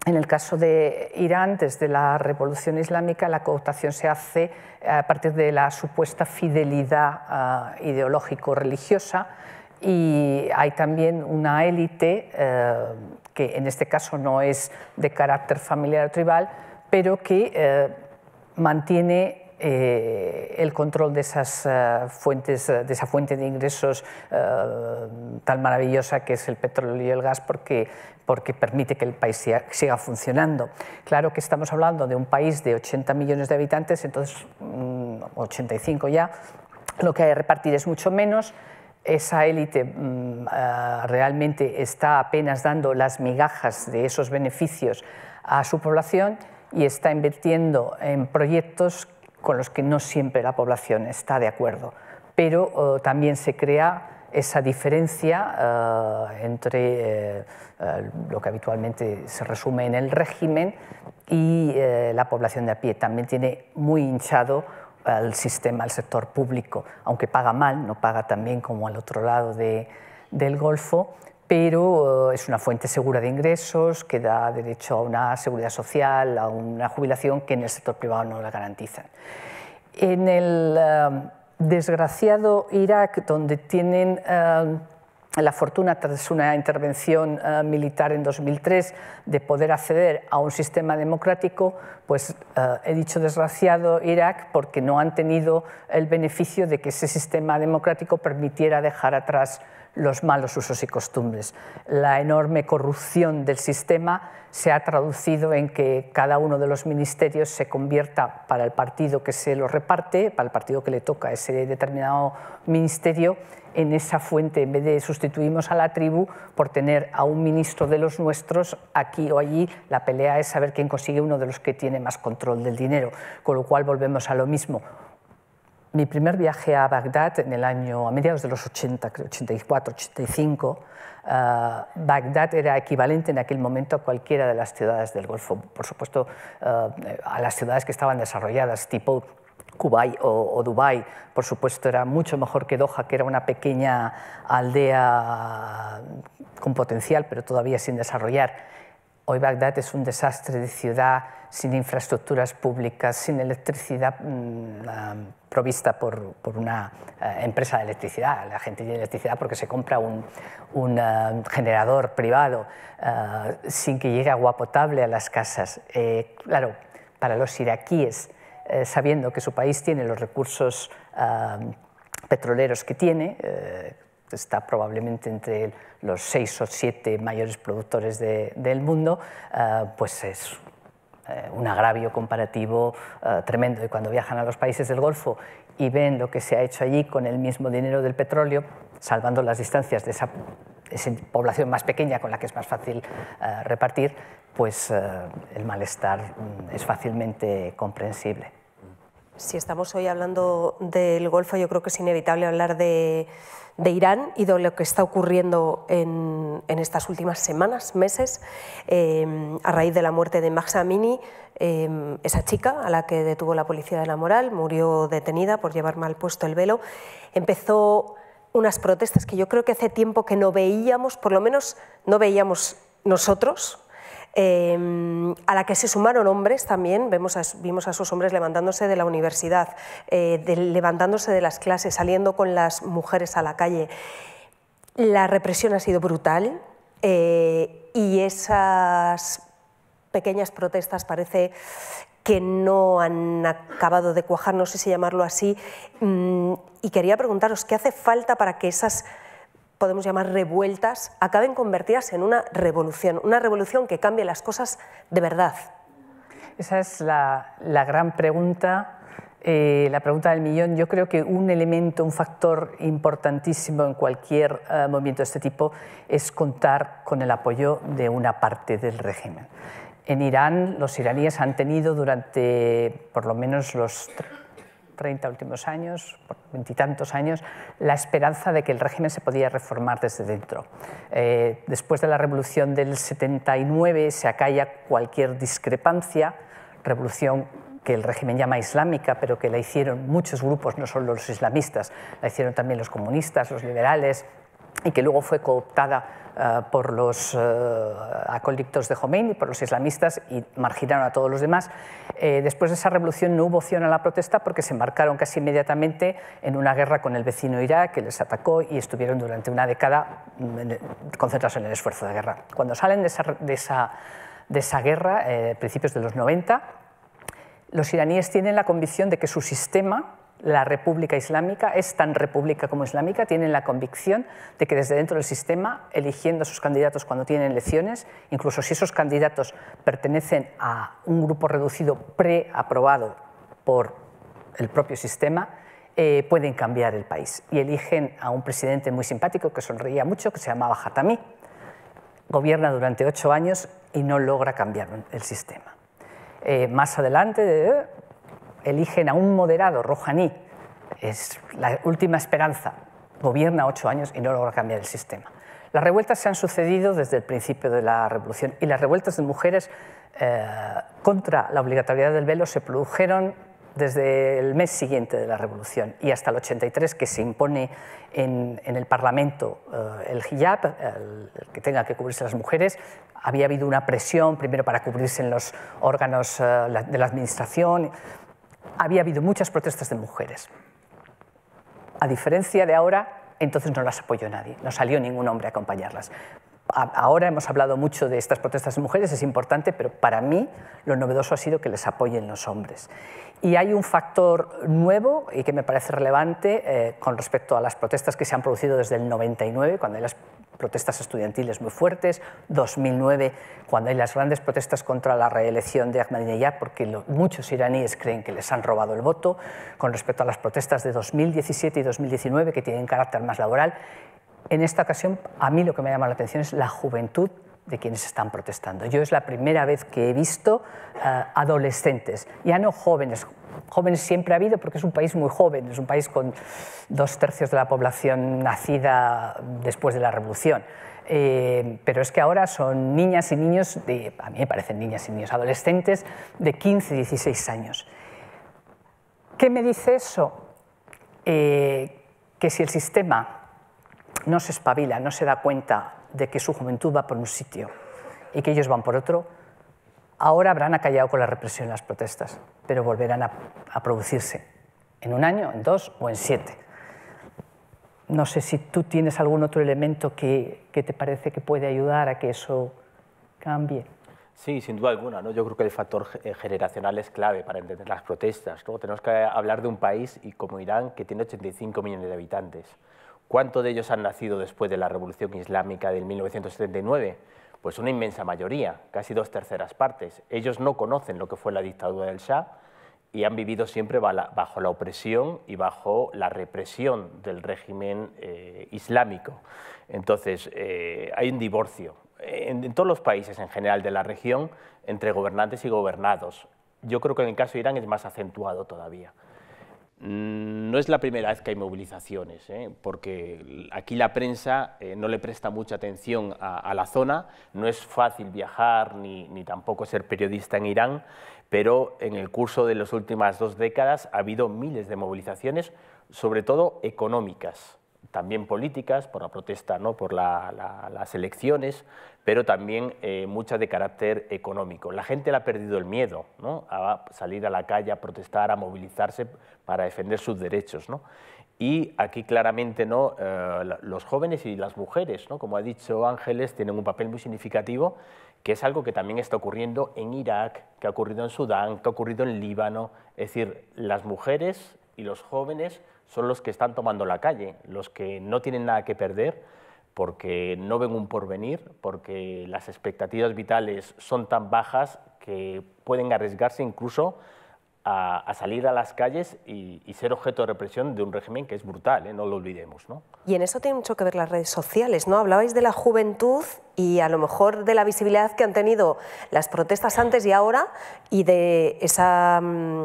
en el caso de Irán, desde la Revolución Islámica, la cooptación se hace eh, a partir de la supuesta fidelidad ideológico-religiosa y hay también una élite, que en este caso no es de carácter familiar o tribal, pero que mantiene eh, el control de, esas, eh, fuentes, eh, de esa fuente de ingresos tan maravillosa que es el petróleo y el gas porque, permite que el país siga, funcionando. Claro que estamos hablando de un país de 80 millones de habitantes, entonces 85 mm, ya, lo que hay que repartir es mucho menos. Esa élite mm, realmente está apenas dando las migajas de esos beneficios a su población y está invirtiendo en proyectos con los que no siempre la población está de acuerdo. Pero eh, también se crea esa diferencia eh, entre eh, lo que habitualmente se resume en el régimen y la población de a pie. También tiene muy hinchado al sistema, al sector público, aunque paga mal, no paga también como al otro lado del Golfo, pero eh, es una fuente segura de ingresos que da derecho a una seguridad social, a una jubilación que en el sector privado no la garantizan. En el eh, desgraciado Irak, donde tienen eh, la fortuna, tras una intervención militar en 2003, de poder acceder a un sistema democrático, pues he dicho desgraciado Irak porque no han tenido el beneficio de que ese sistema democrático permitiera dejar atrás los malos usos y costumbres. La enorme corrupción del sistema se ha traducido en que cada uno de los ministerios se convierta para el partido que se lo reparte, para el partido que le toca ese determinado ministerio, en esa fuente, en vez de sustituimos a la tribu por tener a un ministro de los nuestros aquí o allí, la pelea es saber quién consigue uno de los que tiene más control del dinero, con lo cual volvemos a lo mismo mi primer viaje a Bagdad en el año, a mediados de los 80, 84, 85, Bagdad era equivalente en aquel momento a cualquiera de las ciudades del Golfo, por supuesto eh, a las ciudades que estaban desarrolladas, tipo Kuwait o, o Dubái, por supuesto era mucho mejor que Doha, que era una pequeña aldea con potencial, pero todavía sin desarrollar. Hoy Bagdad es un desastre de ciudad sin infraestructuras públicas, sin electricidad mm, ah, provista por, una eh, empresa de electricidad. La gente tiene electricidad porque se compra un, un ah, generador privado ah, sin que llegue agua potable a las casas. Eh, claro, para los iraquíes, eh, sabiendo que su país tiene los recursos petroleros que tiene, está probablemente entre los seis o siete mayores productores del mundo, pues es eh, un agravio comparativo eh, tremendo. Y cuando viajan a los países del Golfo y ven lo que se ha hecho allí con el mismo dinero del petróleo, salvando las distancias de de esa población más pequeña con la que es más fácil eh, repartir, pues el malestar mm, es fácilmente comprensible si estamos hoy hablando del Golfo, yo creo que es inevitable hablar de, Irán y de lo que está ocurriendo en, estas últimas semanas, meses, eh, a raíz de la muerte de Mahsa Amini, eh, esa chica a la que detuvo la policía de la moral, murió detenida por llevar mal puesto el velo. Empezó unas protestas que yo creo que hace tiempo que no veíamos, por lo menos no veíamos nosotros, Em, a la que se sumaron hombres también, Vemos vimos a esos hombres levantándose de la universidad, eh, levantándose de las clases, saliendo con las mujeres a la calle. La represión ha sido brutal eh, y esas pequeñas protestas parece que no han acabado de cuajar, no sé si llamarlo así, mm, y quería preguntaros, ¿qué hace falta para que esas podemos llamar revueltas, acaben convertidas en una revolución, una revolución que cambie las cosas de verdad. Esa es la, la gran pregunta, eh, la pregunta del millón. Yo creo que un elemento, un factor importantísimo en cualquier eh, movimiento de este tipo es contar con el apoyo de una parte del régimen. En Irán, los iraníes han tenido durante por lo menos los 30 últimos años, por veintitantos años, la esperanza de que el régimen se podía reformar desde dentro. Eh, después de la revolución del 79 se acalla cualquier discrepancia, revolución que el régimen llama islámica, pero que la hicieron muchos grupos, no solo los islamistas, la hicieron también los comunistas, los liberales, y que luego fue cooptada eh, por los eh, acólitos de y por los islamistas y marginaron a todos los demás. Eh, después de esa revolución no hubo opción a la protesta porque se embarcaron casi inmediatamente en una guerra con el vecino Irak que les atacó y estuvieron durante una década mm, concentrados en el esfuerzo de guerra. Cuando salen de esa, de esa, guerra, principios de los 90, los iraníes tienen la convicción de que su sistema la República Islámica es tan república como islámica, tienen la convicción de que desde dentro del sistema, eligiendo a sus candidatos cuando tienen elecciones, incluso si esos candidatos pertenecen a un grupo reducido preaprobado por el propio sistema, eh, pueden cambiar el país. Y eligen a un presidente muy simpático que sonreía mucho, que se llamaba Hatami. Gobierna durante ocho años y no logra cambiar el sistema. Eh, más adelante, eh, eligen a un moderado, Rouhani, es la última esperanza, gobierna ocho años y no logra cambiar el sistema. Las revueltas se han sucedido desde el principio de la revolución y las revueltas de mujeres eh, contra la obligatoriedad del velo se produjeron desde el mes siguiente de la revolución y hasta el 83 que se impone en, el Parlamento eh, el hijab, el, que tenga que cubrirse las mujeres. Había habido una presión primero para cubrirse en los órganos eh, de la administración había habido muchas protestas de mujeres. A diferencia de ahora, entonces no las apoyó nadie, no salió ningún hombre a acompañarlas. Ahora hemos hablado mucho de estas protestas de mujeres, es importante, pero para mí lo novedoso ha sido que les apoyen los hombres. Y hay un factor nuevo y que me parece relevante eh, con respecto a las protestas que se han producido desde el 99, cuando hay las protestas estudiantiles muy fuertes, 2009, cuando hay las grandes protestas contra la reelección de Ahmadinejad, porque muchos iraníes creen que les han robado el voto, con respecto a las protestas de 2017 y 2019, que tienen carácter más laboral. En esta ocasión, a mí lo que me llama la atención es la juventud de quienes están protestando. Yo es la primera vez que he visto eh, adolescentes, ya no jóvenes, jóvenes siempre ha habido porque es un país muy joven, es un país con dos tercios de la población nacida después de la revolución. Eh, pero es que ahora son niñas y niños, a mí me parecen niñas y niños, adolescentes de 15, 16 años. ¿Qué me dice eso? Eh, que si el sistema no se espabila, no se da cuenta de que su juventud va por un sitio y que ellos van por otro, ahora habrán acallado con la represión las protestas, pero volverán a, producirse en un año, en dos o en siete. No sé si tú tienes algún otro elemento que, te parece que puede ayudar a que eso cambie. Sí, sin duda alguna. ¿no? Yo creo que el factor eh, generacional es clave para entender las protestas. ¿no? Tenemos que hablar de un país y como Irán que tiene 85 millones de habitantes. ¿Cuántos de ellos han nacido después de la Revolución Islámica del 1979? Pues una inmensa mayoría, casi dos terceras partes. Ellos no conocen lo que fue la dictadura del Shah y han vivido siempre bajo la opresión y bajo la represión del régimen eh, islámico. Entonces, eh, hay un divorcio eh, en todos los países en general de la región entre gobernantes y gobernados. Yo creo que en el caso de Irán es más acentuado todavía. Mm, no es la primera vez que hay movilizaciones, ¿eh? porque aquí la prensa eh, no le presta mucha atención a, la zona, no es fácil viajar ni, tampoco ser periodista en Irán, pero en el curso de las últimas dos décadas ha habido miles de movilizaciones, sobre todo económicas también políticas, por la protesta, ¿no? por las elecciones, pero también eh, muchas de carácter económico. La gente le ha perdido el miedo a salir a la calle, a protestar, a movilizarse para defender sus derechos. Y aquí claramente ¿no? Eh, los jóvenes y las mujeres, ¿no? como ha dicho Ángeles, tienen un papel muy significativo, que es algo que también está ocurriendo en Irak, que ha ocurrido en Sudán, que ha ocurrido en Líbano. Es decir, las mujeres y los jóvenes son los que están tomando la calle, los que no tienen nada que perder porque no ven un porvenir, porque las expectativas vitales son tan bajas que pueden arriesgarse incluso a, salir a las calles y, ser objeto de represión de un régimen que es brutal, ¿eh? no lo olvidemos. ¿no? Y en eso tiene mucho que ver las redes sociales, ¿no? Hablabais de la juventud y a lo mejor de la visibilidad que han tenido las protestas antes y ahora y de esa, mm,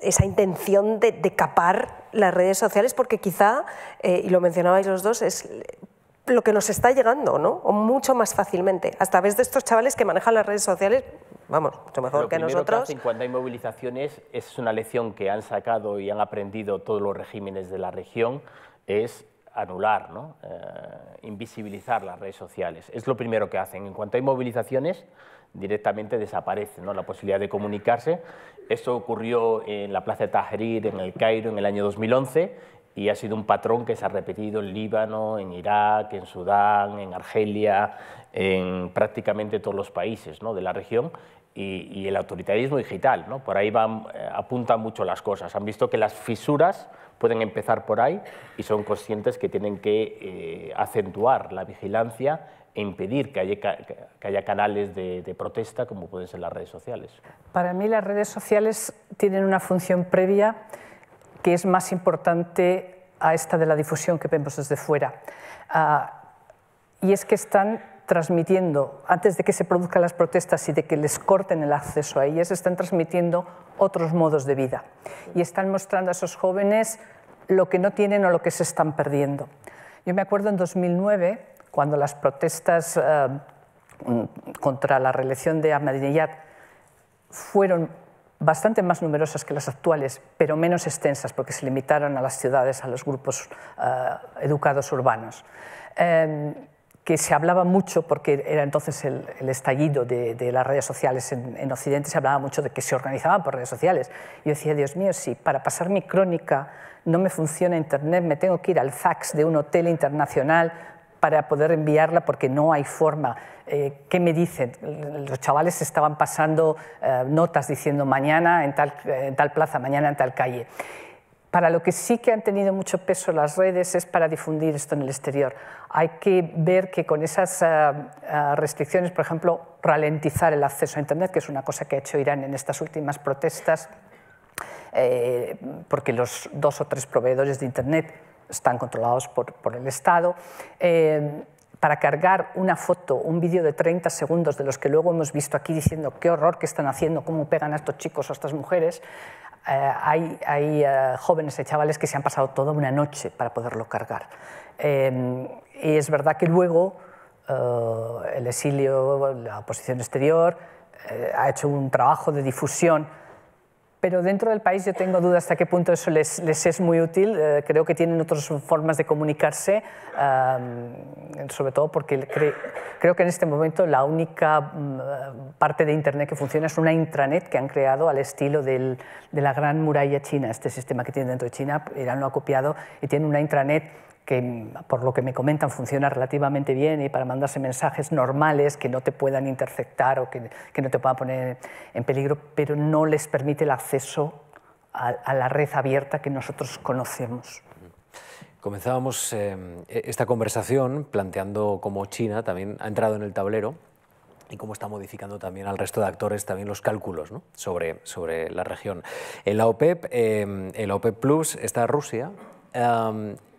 esa intención de, capar las redes sociales porque quizá, eh, y lo mencionabais los dos, es lo que nos está llegando, ¿no? O mucho más fácilmente. a través de estos chavales que manejan las redes sociales vamos, mucho mejor que nosotros. Que en cuanto hay movilizaciones, es una lección que han sacado y han aprendido todos los regímenes de la región, es anular, ¿no? Eh, invisibilizar las redes sociales. Es lo primero que hacen. En cuanto hay movilizaciones, directamente desaparece ¿no? la posibilidad de comunicarse. Esto ocurrió en la Plaza de Tahrir, en el Cairo, en el año 2011, y ha sido un patrón que se ha repetido en Líbano, en Irak, en Sudán, en Argelia, en prácticamente todos los países ¿no? de la región, y, el autoritarismo digital. ¿no? Por ahí van, eh, apuntan mucho las cosas. Han visto que las fisuras pueden empezar por ahí y son conscientes que tienen que eh, acentuar la vigilancia e impedir que haya, que haya canales de, protesta como pueden ser las redes sociales. Para mí las redes sociales tienen una función previa que es más importante a esta de la difusión que vemos desde fuera. Ah, y es que están transmitiendo, antes de que se produzcan las protestas y de que les corten el acceso a ellas, están transmitiendo otros modos de vida y están mostrando a esos jóvenes lo que no tienen o lo que se están perdiendo. Yo me acuerdo en 2009, cuando las protestas eh, contra la reelección de Ahmadinejad fueron bastante más numerosas que las actuales, pero menos extensas, porque se limitaron a las ciudades, a los grupos eh, educados urbanos. Em, que se hablaba mucho, porque era entonces el, estallido de, las redes sociales en, Occidente, se hablaba mucho de que se organizaban por redes sociales. Yo decía, Dios mío, si para pasar mi crónica no me funciona Internet, me tengo que ir al fax de un hotel internacional para poder enviarla porque no hay forma. Eh, ¿Qué me dicen? Los chavales estaban pasando eh, notas diciendo mañana en tal plaza, mañana en tal calle para lo que sí que han tenido mucho peso las redes es para difundir esto en el exterior. Hay que ver que con esas ah, ah, restricciones, por ejemplo, ralentizar el acceso a Internet, que es una cosa que ha hecho Irán en estas últimas protestas, eh, porque los dos o tres proveedores de Internet están controlados por, el Estado. Eh, para cargar una foto, un vídeo de 30 segundos de los que luego hemos visto aquí diciendo qué horror que están haciendo, cómo pegan a estos chicos o a estas mujeres, eh, hay, eh, jóvenes y chavales que se han pasado toda una noche para poderlo cargar. Em, y es verdad que luego eh, el exilio, la oposición exterior, ha hecho un trabajo de difusión pero dentro del país yo tengo dudas hasta qué punto eso les, es muy útil. Eh, creo que tienen otras formas de comunicarse, sobre todo porque creo que en este momento la única mm, eh, parte de Internet que funciona es una intranet que han creado al estilo de la gran muralla china, este sistema que tienen dentro de China. Irán lo ha copiado y tiene una intranet que por lo que me comentan funciona relativamente bien y para mandarse mensajes normales que no te puedan interceptar o que, no te puedan poner en peligro, pero no les permite el acceso a, la red abierta que nosotros conocemos. Comenzábamos eh, esta conversación planteando cómo China también ha entrado en el tablero y cómo está modificando también al resto de actores también los cálculos sobre, la región. En la OPEP, en eh, la OPEP Plus está Rusia,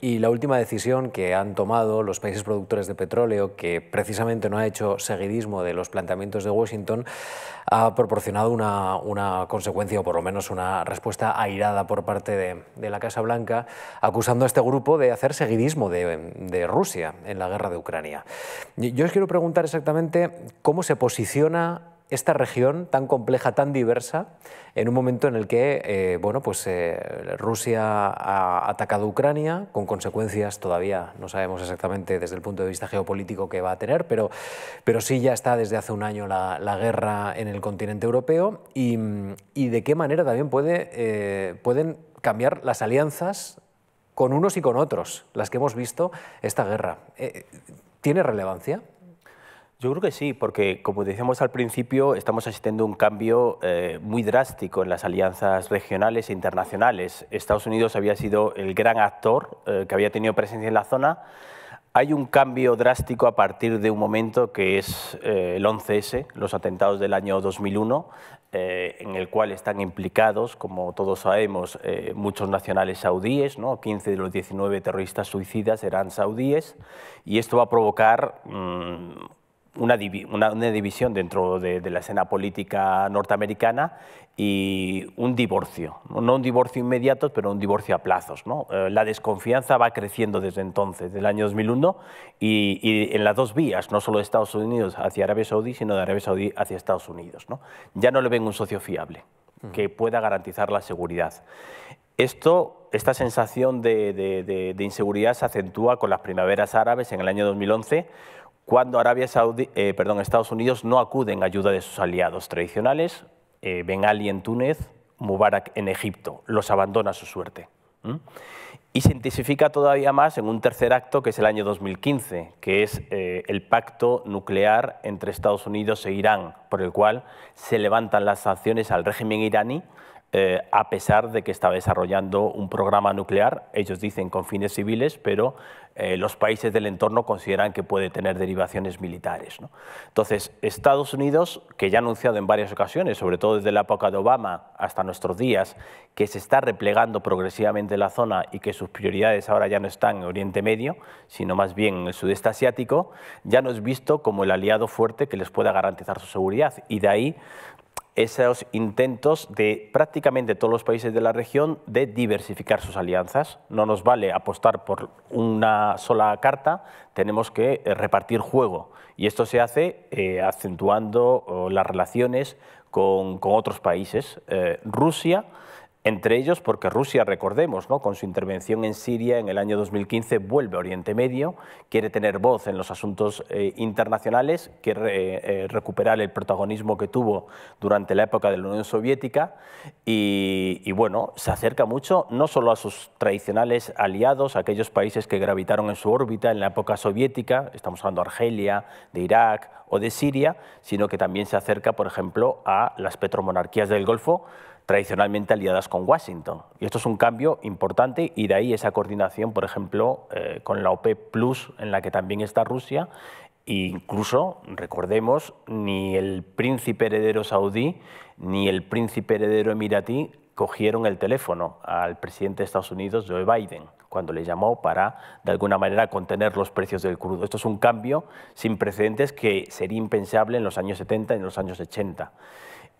y la última decisión que han tomado los países productores de petróleo, que precisamente no ha hecho seguidismo de los planteamientos de Washington, ha proporcionado una, consecuencia o por lo menos una respuesta airada por parte de, la Casa Blanca, acusando a este grupo de hacer seguidismo de, de Rusia en la guerra de Ucrania. Yo os quiero preguntar exactamente cómo se posiciona esta región tan compleja, tan diversa, en un momento en el que eh, bueno, pues, eh, Rusia ha atacado Ucrania, con consecuencias todavía, no sabemos exactamente desde el punto de vista geopolítico que va a tener, pero, pero sí ya está desde hace un año la, guerra en el continente europeo y, de qué manera también puede, eh, pueden cambiar las alianzas con unos y con otros, las que hemos visto esta guerra. ¿Tiene relevancia? Yo creo que sí, porque como decíamos al principio, estamos asistiendo a un cambio eh, muy drástico en las alianzas regionales e internacionales. Estados Unidos había sido el gran actor eh, que había tenido presencia en la zona. Hay un cambio drástico a partir de un momento que es eh, el 11S, los atentados del año 2001, en el cual están implicados, como todos sabemos, muchos nacionales saudíes, ¿no? 15 de los 19 terroristas suicidas eran saudíes, y esto va a provocar... Mm, una, una, división dentro de, la escena política norteamericana y un divorcio, no un divorcio inmediato, pero un divorcio a plazos. ¿no? Eh, la desconfianza va creciendo desde entonces, del año 2001, y, en las dos vías, no solo de Estados Unidos hacia Arabia Saudí, sino de Arabia Saudí hacia Estados Unidos. ¿no? Ya no le ven un socio fiable mm. que pueda garantizar la seguridad. Esto, esta sensación de, de, inseguridad se acentúa con las primaveras árabes en el año 2011, cuando Arabia Saudí, eh, perdón, Estados Unidos no acuden en ayuda de sus aliados tradicionales, eh, Ben Ali en Túnez, Mubarak en Egipto, los abandona su suerte. Y se intensifica todavía más en un tercer acto que es el año 2015, que es eh, el pacto nuclear entre Estados Unidos e Irán, por el cual se levantan las sanciones al régimen iraní eh, a pesar de que estaba desarrollando un programa nuclear, ellos dicen con fines civiles, pero eh, los países del entorno consideran que puede tener derivaciones militares. Entonces, Estados Unidos, que ya ha anunciado en varias ocasiones, sobre todo desde la época de Obama hasta nuestros días, que se está replegando progresivamente la zona y que sus prioridades ahora ya no están en Oriente Medio, sino más bien en el sudeste asiático, ya no es visto como el aliado fuerte que les pueda garantizar su seguridad. Y de ahí esos intentos de prácticamente todos los países de la región de diversificar sus alianzas. No nos vale apostar por una sola carta, tenemos que eh, repartir juego. Y esto se hace eh, acentuando oh, las relaciones con, otros países. Eh, Rusia entre ellos porque Rusia, recordemos, con su intervención en Siria en el año 2015 vuelve a Oriente Medio, quiere tener voz en los asuntos eh, internacionales, quiere eh, eh, recuperar el protagonismo que tuvo durante la época de la Unión Soviética y, bueno, se acerca mucho no solo a sus tradicionales aliados, aquellos países que gravitaron en su órbita en la época soviética, estamos hablando de Argelia, de Irak o de Siria, sino que también se acerca, por ejemplo, a las petromonarquías del Golfo, tradicionalmente aliadas con Washington. Y esto es un cambio importante y de ahí esa coordinación, por ejemplo, eh, con la OPEP Plus, en la que también está Rusia, e incluso, recordemos, ni el príncipe heredero saudí ni el príncipe heredero emiratí cogieron el teléfono al presidente de Estados Unidos, Joe Biden, cuando le llamó para, de alguna manera, contener los precios del crudo. Esto es un cambio sin precedentes que sería impensable en los años 70 y en los años 80.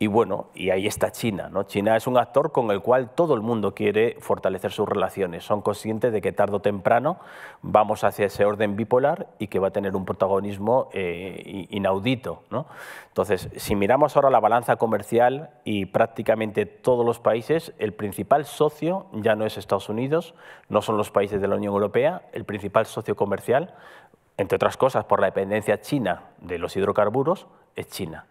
Y bueno, y ahí está China. ¿no? China es un actor con el cual todo el mundo quiere fortalecer sus relaciones. Son conscientes de que tarde o temprano vamos hacia ese orden bipolar y que va a tener un protagonismo eh, inaudito. ¿no? Entonces, si miramos ahora la balanza comercial y prácticamente todos los países, el principal socio ya no es Estados Unidos, no son los países de la Unión Europea, el principal socio comercial, entre otras cosas por la dependencia china de los hidrocarburos, es China.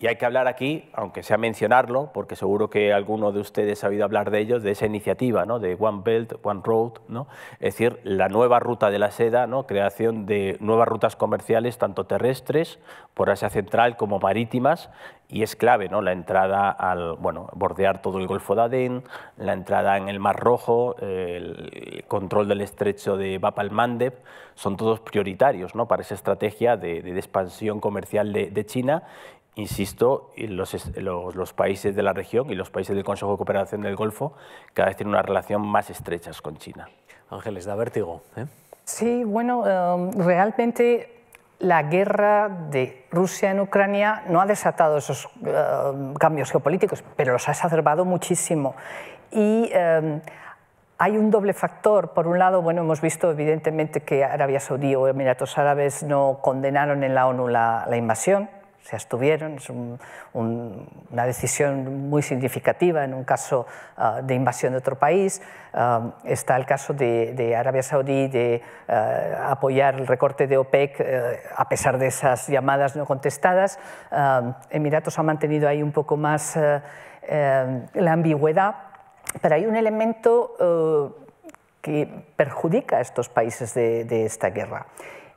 Y hay que hablar aquí, aunque sea mencionarlo, porque seguro que alguno de ustedes ha oído hablar de ellos, de esa iniciativa, ¿no? de One Belt, One Road, ¿no? es decir, la nueva ruta de la seda, ¿no? creación de nuevas rutas comerciales, tanto terrestres, por Asia Central, como marítimas, y es clave ¿no? la entrada al, bueno, bordear todo el Golfo de Adén, la entrada en el Mar Rojo, el control del estrecho de Bab al-Mandeb, son todos prioritarios ¿no? para esa estrategia de, expansión comercial de China insisto, los, países de la región y los países del Consejo de Cooperación del Golfo cada vez tienen una relación más estrecha con China. Ángeles, da vértigo. ¿eh? Sí, bueno, em, realmente la guerra de Rusia en Ucrania no ha desatado esos em, cambios geopolíticos, pero los ha exacerbado muchísimo. Y em, hay un doble factor. Por un lado, bueno, hemos visto evidentemente que Arabia Saudí o Emiratos Árabes no condenaron en la ONU la, la invasión, se estuvieron, Es una decisión muy significativa en un caso ah, de invasión de otro país. Ah, está el caso de, Arabia Saudí de ah, apoyar el recorte de OPEC a pesar de esas llamadas no contestadas. Emiratos ha mantenido ahí un poco más eh, la ambigüedad, pero hay un elemento que perjudica a estos países de, de esta guerra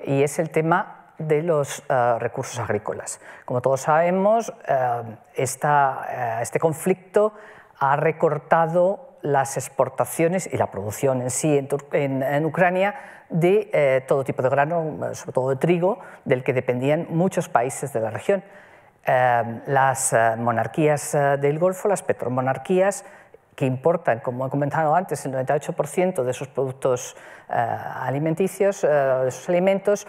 y es el tema de los eh, recursos agrícolas. Como todos sabemos, eh, eh, este conflicto ha recortado las exportaciones y la producción en sí en, Ucrania de todo tipo de grano, sobre todo de trigo, del que dependían muchos países de la región. las monarquías del Golfo, las petromonarquías, que importan, como he comentado antes, el 98% de sus productos alimenticios, de sus alimentos,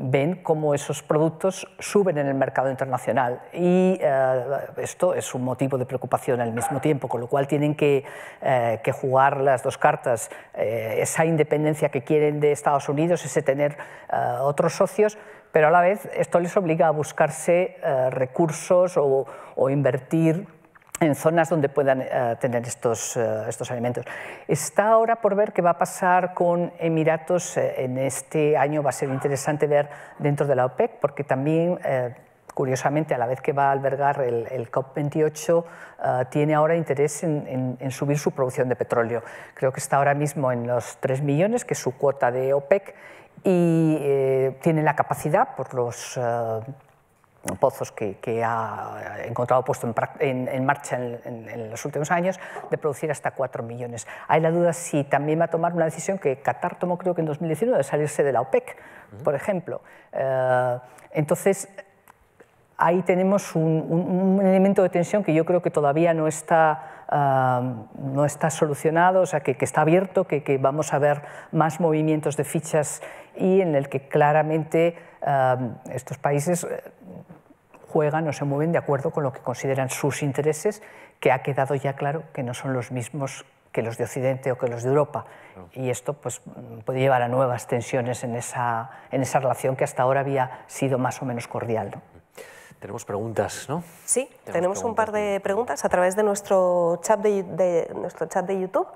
ven cómo esos productos suben en el mercado internacional y eh, esto es un motivo de preocupación al mismo tiempo, con lo cual tienen que, eh, que jugar las dos cartas, eh, esa independencia que quieren de Estados Unidos, ese tener otros socios, pero a la vez esto les obliga a buscarse recursos o, o invertir en zonas donde puedan eh, tener estos, eh, estos alimentos. Está ahora por ver qué va a pasar con Emiratos. Eh, en este año va a ser interesante ver dentro de la OPEC, porque también, curiosamente, a la vez que va a albergar el, COP28, tiene ahora interés en, subir su producción de petróleo. Creo que está ahora mismo en los 3 millones, que es su cuota de OPEC, y tiene la capacidad por los pozos que, ha encontrado puesto en, marcha en, los últimos años, de producir hasta 4 millones. Hay la duda si también va a tomar una decisión que Qatar tomó creo que en 2019, de salirse de la OPEC, por ejemplo. Eh, entonces, ahí tenemos un, elemento de tensión que yo creo que todavía no está, eh, no está solucionado, o sea, que, está abierto, que, que, vamos a ver más movimientos de fichas y en el que claramente estos países eh, juegan o se mueven de acuerdo con lo que consideran sus intereses, que ha quedado ya claro que no son los mismos que los de Occidente o que los de Europa. Y esto pues, puede llevar a nuevas tensiones en esa, en esa relación que hasta ahora había sido más o menos cordial. Tenemos preguntas, ¿no? Sí, tenemos, un par de preguntas a través de nuestro chat de, nuestro chat de YouTube.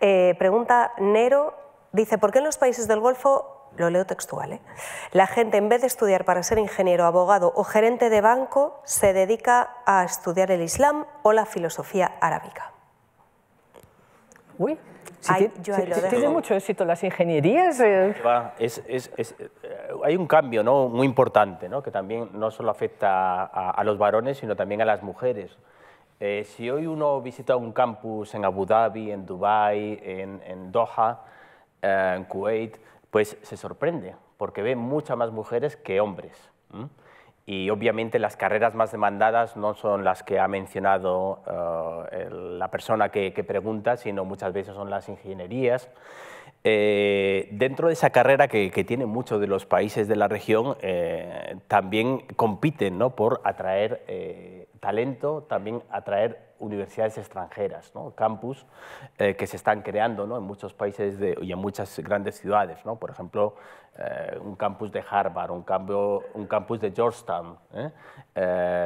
Eh, pregunta Nero, dice, ¿por qué en los países del Golfo lo leo textual, ¿eh? la gente en vez de estudiar para ser ingeniero, abogado o gerente de banco, se dedica a estudiar el Islam o la filosofía arábica. Uy, yo he tiene mucho éxito las ingenierías. Eh. Eh, hay un cambio ¿no? muy importante ¿no? que también no solo afecta a, los varones, sino también a las mujeres. si hoy uno visita un campus en Abu Dhabi, en Dubái, en, en Doha, en Kuwait, pues se sorprende, porque ve muchas más mujeres que hombres. Y obviamente las carreras más demandadas no son las que ha mencionado eh, la persona que, pregunta, sino muchas veces son las ingenierías. Eh, dentro de esa carrera que, que tienen muchos de los países de la región, eh, también compiten ¿no? por atraer talento, también atraer universidades extranjeras, campus eh, que se están creando en muchos países de, y en muchas grandes ciudades. Por ejemplo, eh, un campus de Harvard, un, un campus de Georgetown, ¿eh?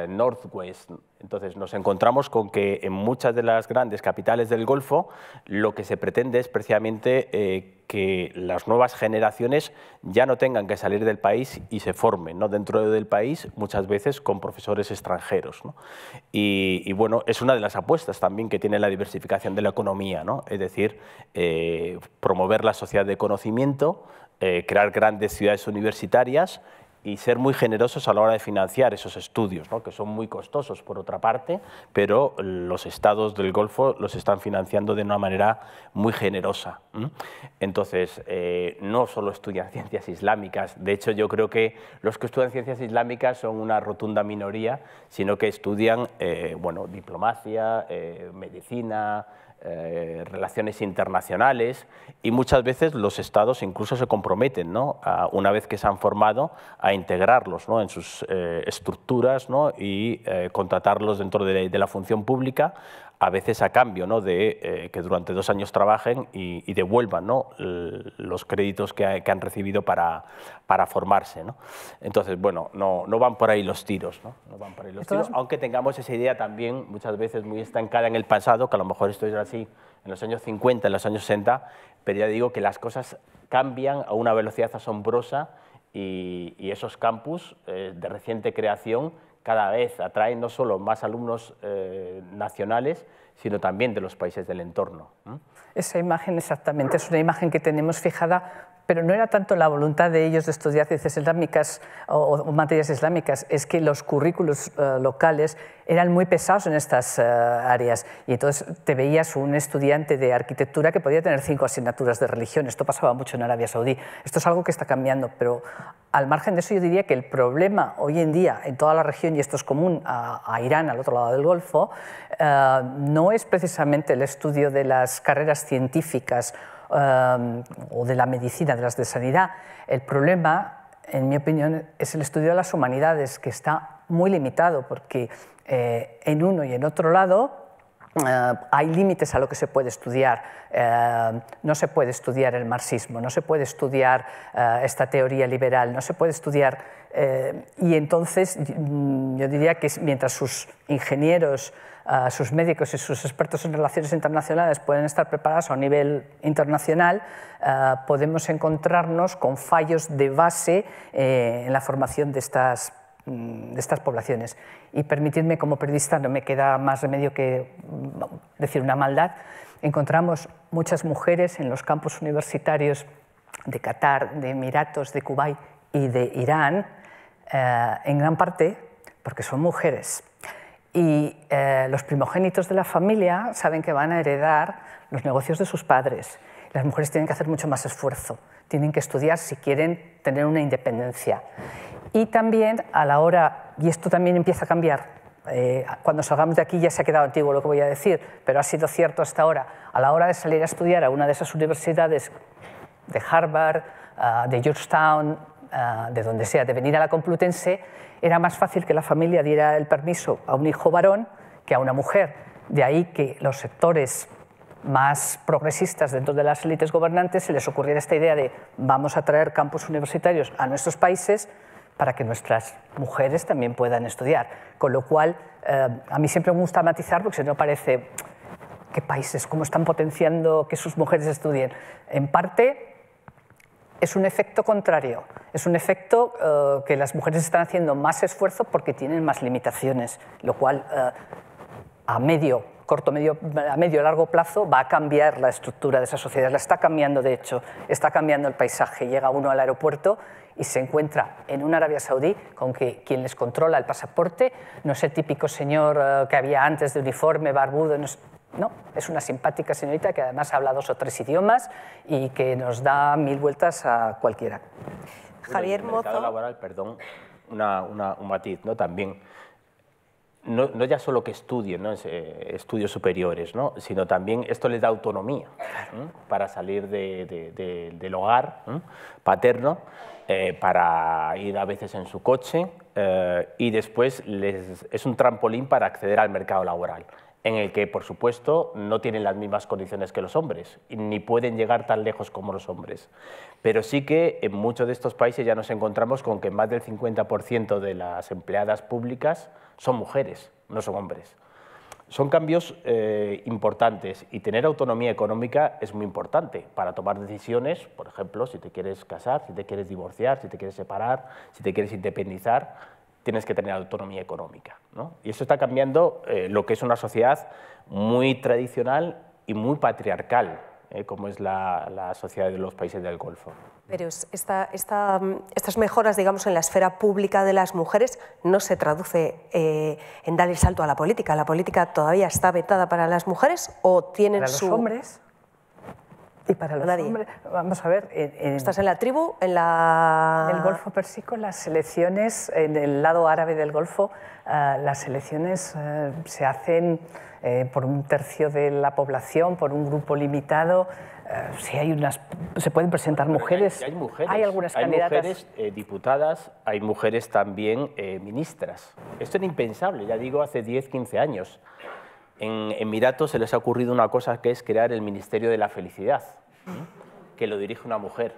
Northwest. Entonces nos encontramos con que en muchas de las grandes capitales del Golfo lo que se pretende es precisamente que las nuevas generaciones ya no tengan que salir del país y se formen ¿no? dentro del país, muchas veces con profesores extranjeros. Y, y bueno, es una de las apuestas también que tiene la diversificación de la economía, ¿no? es decir, eh, promover la sociedad de conocimiento, eh, crear grandes ciudades universitarias y ser muy generosos a la hora de financiar esos estudios, que son muy costosos por otra parte, pero los estados del Golfo los están financiando de una manera muy generosa. Entonces, eh, no solo estudian ciencias islámicas, de hecho yo creo que los que estudian ciencias islámicas son una rotunda minoría, sino que estudian eh, bueno, diplomacia, eh, medicina, eh, relaciones internacionales y muchas veces los estados incluso se comprometen, ¿no? una vez que se han formado, a integrarlos ¿no? en sus eh, estructuras y eh, contratarlos dentro de, de, la función pública a veces a cambio ¿no? de eh, que durante dos años trabajen y, devuelvan los créditos que, han recibido para, formarse. Entonces, bueno, no, van por ahí los tiros, ¿no? aunque tengamos esa idea también muchas veces muy estancada en el pasado, que a lo mejor esto era así en los años 50, en los años 60, pero ya digo que las cosas cambian a una velocidad asombrosa y, esos campus eh, de reciente creación cada vez atrae no solo más alumnos eh, nacionales, sino también de los países del entorno. Esa imagen exactamente es una imagen que tenemos fijada pero no era tanto la voluntad de ellos de estudiar ciencias islámicas o, materias islámicas, es que los currículos eh, locales eran muy pesados en estas eh, áreas y entonces te veías un estudiante de arquitectura que podía tener cinco asignaturas de religión, esto pasaba mucho en Arabia Saudí, esto es algo que está cambiando, pero al margen de eso yo diría que el problema hoy en día en toda la región, y esto es común a, Irán, al otro lado del Golfo, eh, no es precisamente el estudio de las carreras científicas, Em, o de la medicina, de las de sanidad. El problema, en mi opinión, es el estudio de las humanidades, que está muy limitado, porque eh, en uno y en otro lado eh, hay límites a lo que se puede estudiar. Em, no se puede estudiar el marxismo, no se puede estudiar eh, esta teoría liberal, no se puede estudiar... y entonces mm, yo diría que mientras sus ingenieros sus médicos y sus expertos en relaciones internacionales pueden estar preparados a nivel internacional, eh, podemos encontrarnos con fallos de base eh, en la formación de estas mm, de estas poblaciones. Y permitidme, como periodista, no me queda más remedio que mm, decir una maldad. Encontramos muchas mujeres en los campos universitarios de Qatar, de Emiratos, de Kuwait y de Irán, eh, en gran parte porque son mujeres y eh, los primogénitos de la familia saben que van a heredar los negocios de sus padres. Las mujeres tienen que hacer mucho más esfuerzo, tienen que estudiar si quieren tener una independencia. Y también a la hora, y esto también empieza a cambiar, eh, cuando salgamos de aquí ya se ha quedado antiguo lo que voy a decir, pero ha sido cierto hasta ahora, a la hora de salir a estudiar a una de esas universidades de Harvard, ah, de Georgetown, ah, de donde sea, de venir a la Complutense, era más fácil que la familia diera el permiso a un hijo varón que a una mujer. De ahí que los sectores más progresistas dentro de las élites gobernantes se les ocurriera esta idea de vamos a traer campus universitarios a nuestros países para que nuestras mujeres también puedan estudiar. Con lo cual, eh, a mí siempre me gusta matizar porque si no parece qué países, cómo están potenciando que sus mujeres estudien. En parte, es un efecto contrario, es un efecto eh, que las mujeres están haciendo más esfuerzo porque tienen más limitaciones, lo cual eh, a medio, corto, medio, a medio, largo plazo va a cambiar la estructura de esa sociedad, la está cambiando de hecho, está cambiando el paisaje, llega uno al aeropuerto y se encuentra en una Arabia Saudí con que quien les controla el pasaporte no es el típico señor eh, que había antes de uniforme, barbudo, no no, es una simpática señorita que además habla dos o tres idiomas y que nos da mil vueltas a cualquiera. Javier Mozo. laboral, perdón, un matiz, ¿no? También. No, ya solo que estudien, ¿no? Eh, estudios superiores, ¿no? sino también esto les da autonomía para salir del hogar paterno, eh, para ir a veces en su coche eh, y después les, es un trampolín para acceder al mercado laboral en el que, por supuesto, no tienen las mismas condiciones que los hombres, ni pueden llegar tan lejos como los hombres. Pero sí que en muchos de estos países ya nos encontramos con que más del 50% de las empleadas públicas son mujeres, no son hombres. Son cambios eh, importantes y tener autonomía económica es muy importante para tomar decisiones, por ejemplo, si te quieres casar, si te quieres divorciar, si te quieres separar, si te quieres independizar, tienes que tener autonomía económica. Y eso está cambiando eh, lo que es una sociedad muy tradicional y muy patriarcal, eh, como es la, sociedad de los países del Golfo. Pero estas mejoras, digamos, en la esfera pública de las mujeres no se traduce eh, en dar el salto a la política. ¿La política todavía está vetada para las mujeres o tienen ¿Para su... los hombres? Y para los hombres, vamos a ver. Estás en la tribu, en la. el Golfo Persico las elecciones, en el lado árabe del Golfo, eh, las elecciones eh, se hacen eh, por un tercio de la población, por un grupo limitado. si hay unas, se pueden presentar mujeres. Hay, mujeres. Hay algunas diputadas, hay mujeres también ministras. Esto era impensable, ya digo, hace 10, 15 años en Emiratos se les ha ocurrido una cosa que es crear el Ministerio de la Felicidad, que lo dirige una mujer.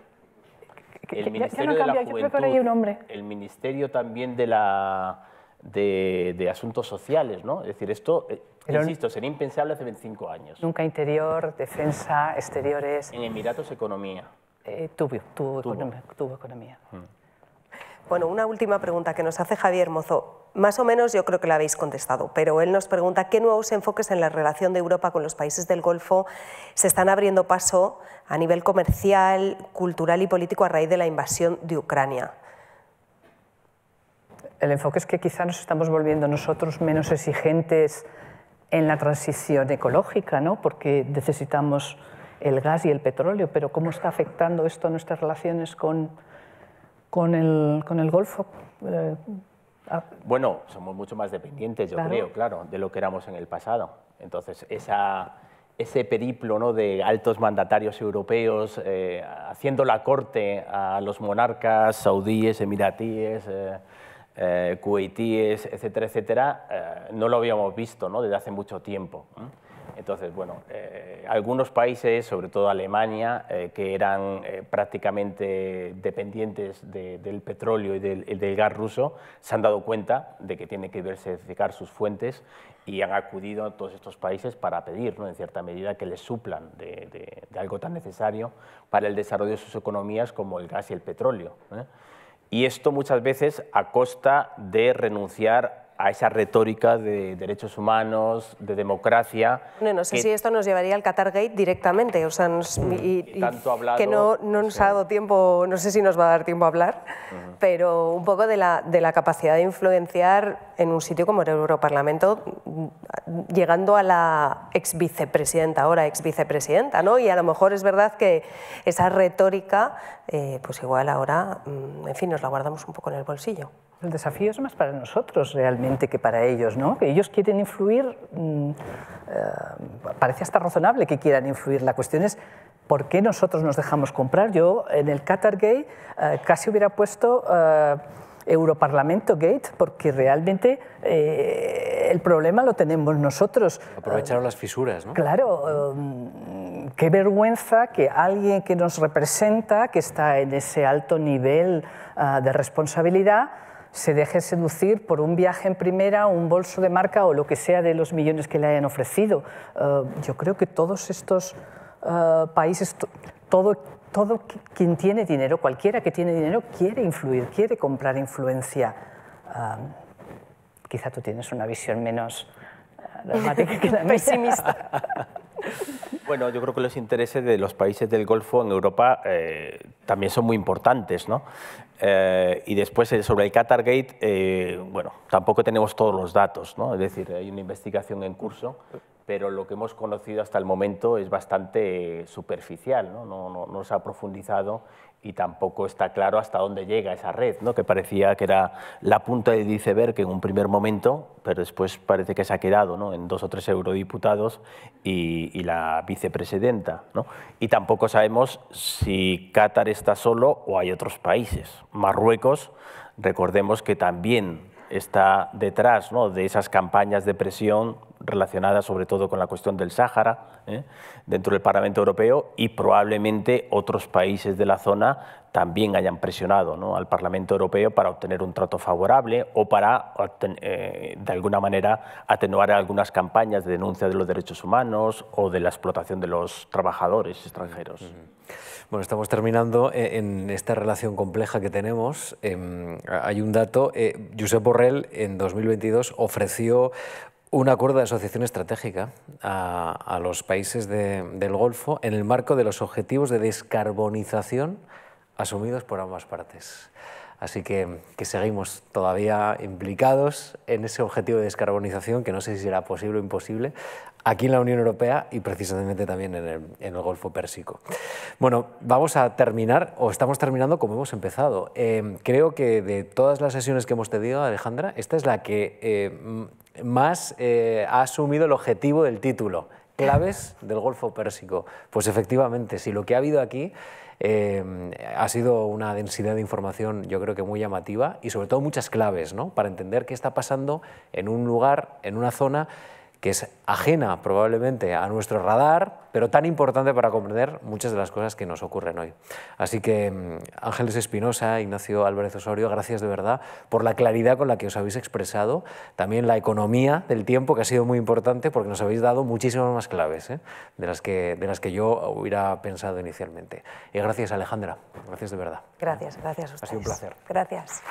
El Ministerio de la el Ministerio también de la... De, asuntos sociales, ¿no? Es decir, esto, eh, insisto, sería impensable hace 25 años. Nunca interior, defensa, exteriores... En Emiratos, economía. Eh, tuvo, tuvo, economía. Mm. Bueno, una última pregunta que nos hace Javier Mozo. Más o menos yo creo que la habéis contestado, pero él nos pregunta qué nuevos enfoques en la relación de Europa con los países del Golfo se están abriendo paso a nivel comercial, cultural y político a raíz de la invasión de Ucrania. El enfoque es que quizá nos estamos volviendo nosotros menos exigentes en la transición ecológica, ¿no? porque necesitamos el gas y el petróleo, pero ¿cómo está afectando esto nuestras relaciones con con el, con el Golfo. Eh, bueno, somos mucho más dependientes, yo creo, claro, de lo que éramos en el pasado. Entonces, esa, ese periplo ¿no? de altos mandatarios europeos eh, haciendo la corte a los monarcas saudíes, emiratíes, eh, eh kuwaitíes, etcétera, etcétera, no lo habíamos visto ¿no? desde hace mucho tiempo. Entonces, bueno, eh, algunos países, sobre todo Alemania, eh, que eran eh, prácticamente dependientes del petróleo y del, gas ruso, se han dado cuenta de que tienen que diversificar sus fuentes y han acudido a todos estos países para pedir, en cierta medida, que les suplan de, de, algo tan necesario para el desarrollo de sus economías como el gas y el petróleo. Y esto muchas veces a costa de renunciar a esa retórica de derechos humanos, de democracia. no sé si esto nos llevaría al Gate directamente, que no, pues nos ha dado tiempo, no sé si nos va a dar tiempo a hablar, pero un poco de la, capacidad de influenciar en un sitio como el Europarlamento, llegando a la ex vicepresidenta, ahora ex vicepresidenta, ¿no? Y a lo mejor es verdad que esa retórica, eh, pues igual ahora, mm, en fin, nos la guardamos un poco en el bolsillo. El desafío es más para nosotros realmente que para ellos, ¿no? Que ellos quieren influir, mm, eh, parece hasta razonable que quieran influir. La cuestión es ¿por qué nosotros nos dejamos comprar? Yo en el Qatar Gate eh, casi hubiera puesto eh, Europarlamento Gate, porque realmente el problema lo tenemos nosotros. Aprovecharon las fisuras, ¿no? Claro, mm, qué vergüenza que alguien que nos representa, que está en ese alto nivel de responsabilidad, se deje seducir por un viaje en primera, un bolso de marca o lo que sea de los millones que le hayan ofrecido. Eh, yo creo que todos estos eh, países, todo, todo quien tiene dinero, cualquiera que tiene dinero, quiere influir, quiere comprar influencia. Eh, quizá tú tienes una visión menos pesimista. Bueno, yo creo que los intereses de los países del Golfo en Europa también son muy importantes, ¿no? Eh, y después, eh, sobre el Gate, eh, bueno, tampoco tenemos todos los datos, ¿no? Es decir, hay una investigación en curso, pero lo que hemos conocido hasta el momento es bastante eh, superficial, ¿no? No, no, no se ha profundizado y tampoco está claro hasta dónde llega esa red, ¿no? que parecía que era la punta de iceberg en un primer momento, pero después parece que se ha quedado ¿no? en dos o tres eurodiputados y, y la vicepresidenta. ¿no? Y tampoco sabemos si Qatar está solo o hay otros países. Marruecos, recordemos que también está detrás de esas campañas de presión relacionada sobre todo con la cuestión del Sáhara ¿eh? dentro del Parlamento Europeo y probablemente otros países de la zona también hayan presionado al Parlamento Europeo para obtener un trato favorable o para, eh, de alguna manera, atenuar algunas campañas de denuncia de los derechos humanos o de la explotación de los trabajadores extranjeros. Bueno, estamos terminando eh, en esta relación compleja que tenemos. Em, hay un dato, eh, Josep Borrell en 2022 ofreció un acuerdo de asociación estratégica a, los países del Golfo en el marco de los objetivos de descarbonización asumidos por ambas partes. Así que, que, seguimos todavía implicados en ese objetivo de descarbonización, que no sé si será posible o imposible, aquí en la Unión Europea y precisamente también en el, en el Golfo Pérsico. Bueno, vamos a terminar, o estamos terminando como hemos empezado. Eh, creo que de todas las sesiones que hemos tenido, Alejandra, esta es la que eh, más eh, ha asumido el objetivo del título, claves del Golfo Pérsico. Pues efectivamente, si lo que ha habido aquí eh, ha sido una densidad de información yo creo que muy llamativa y sobre todo muchas claves ¿no? para entender qué está pasando en un lugar, en una zona que es ajena probablemente a nuestro radar, pero tan importante para comprender muchas de las cosas que nos ocurren hoy. Así que mm, Ángeles Espinosa, Ignacio Álvarez Osorio, gracias de verdad por la claridad con la que os habéis expresado, también la economía del tiempo, que ha sido muy importante porque nos habéis dado muchísimas más claves ¿eh? de, las que, de las que yo hubiera pensado inicialmente. Y gracias Alejandra, gracias de verdad. Gracias, gracias a ustedes. Ha sido un placer. Gracias.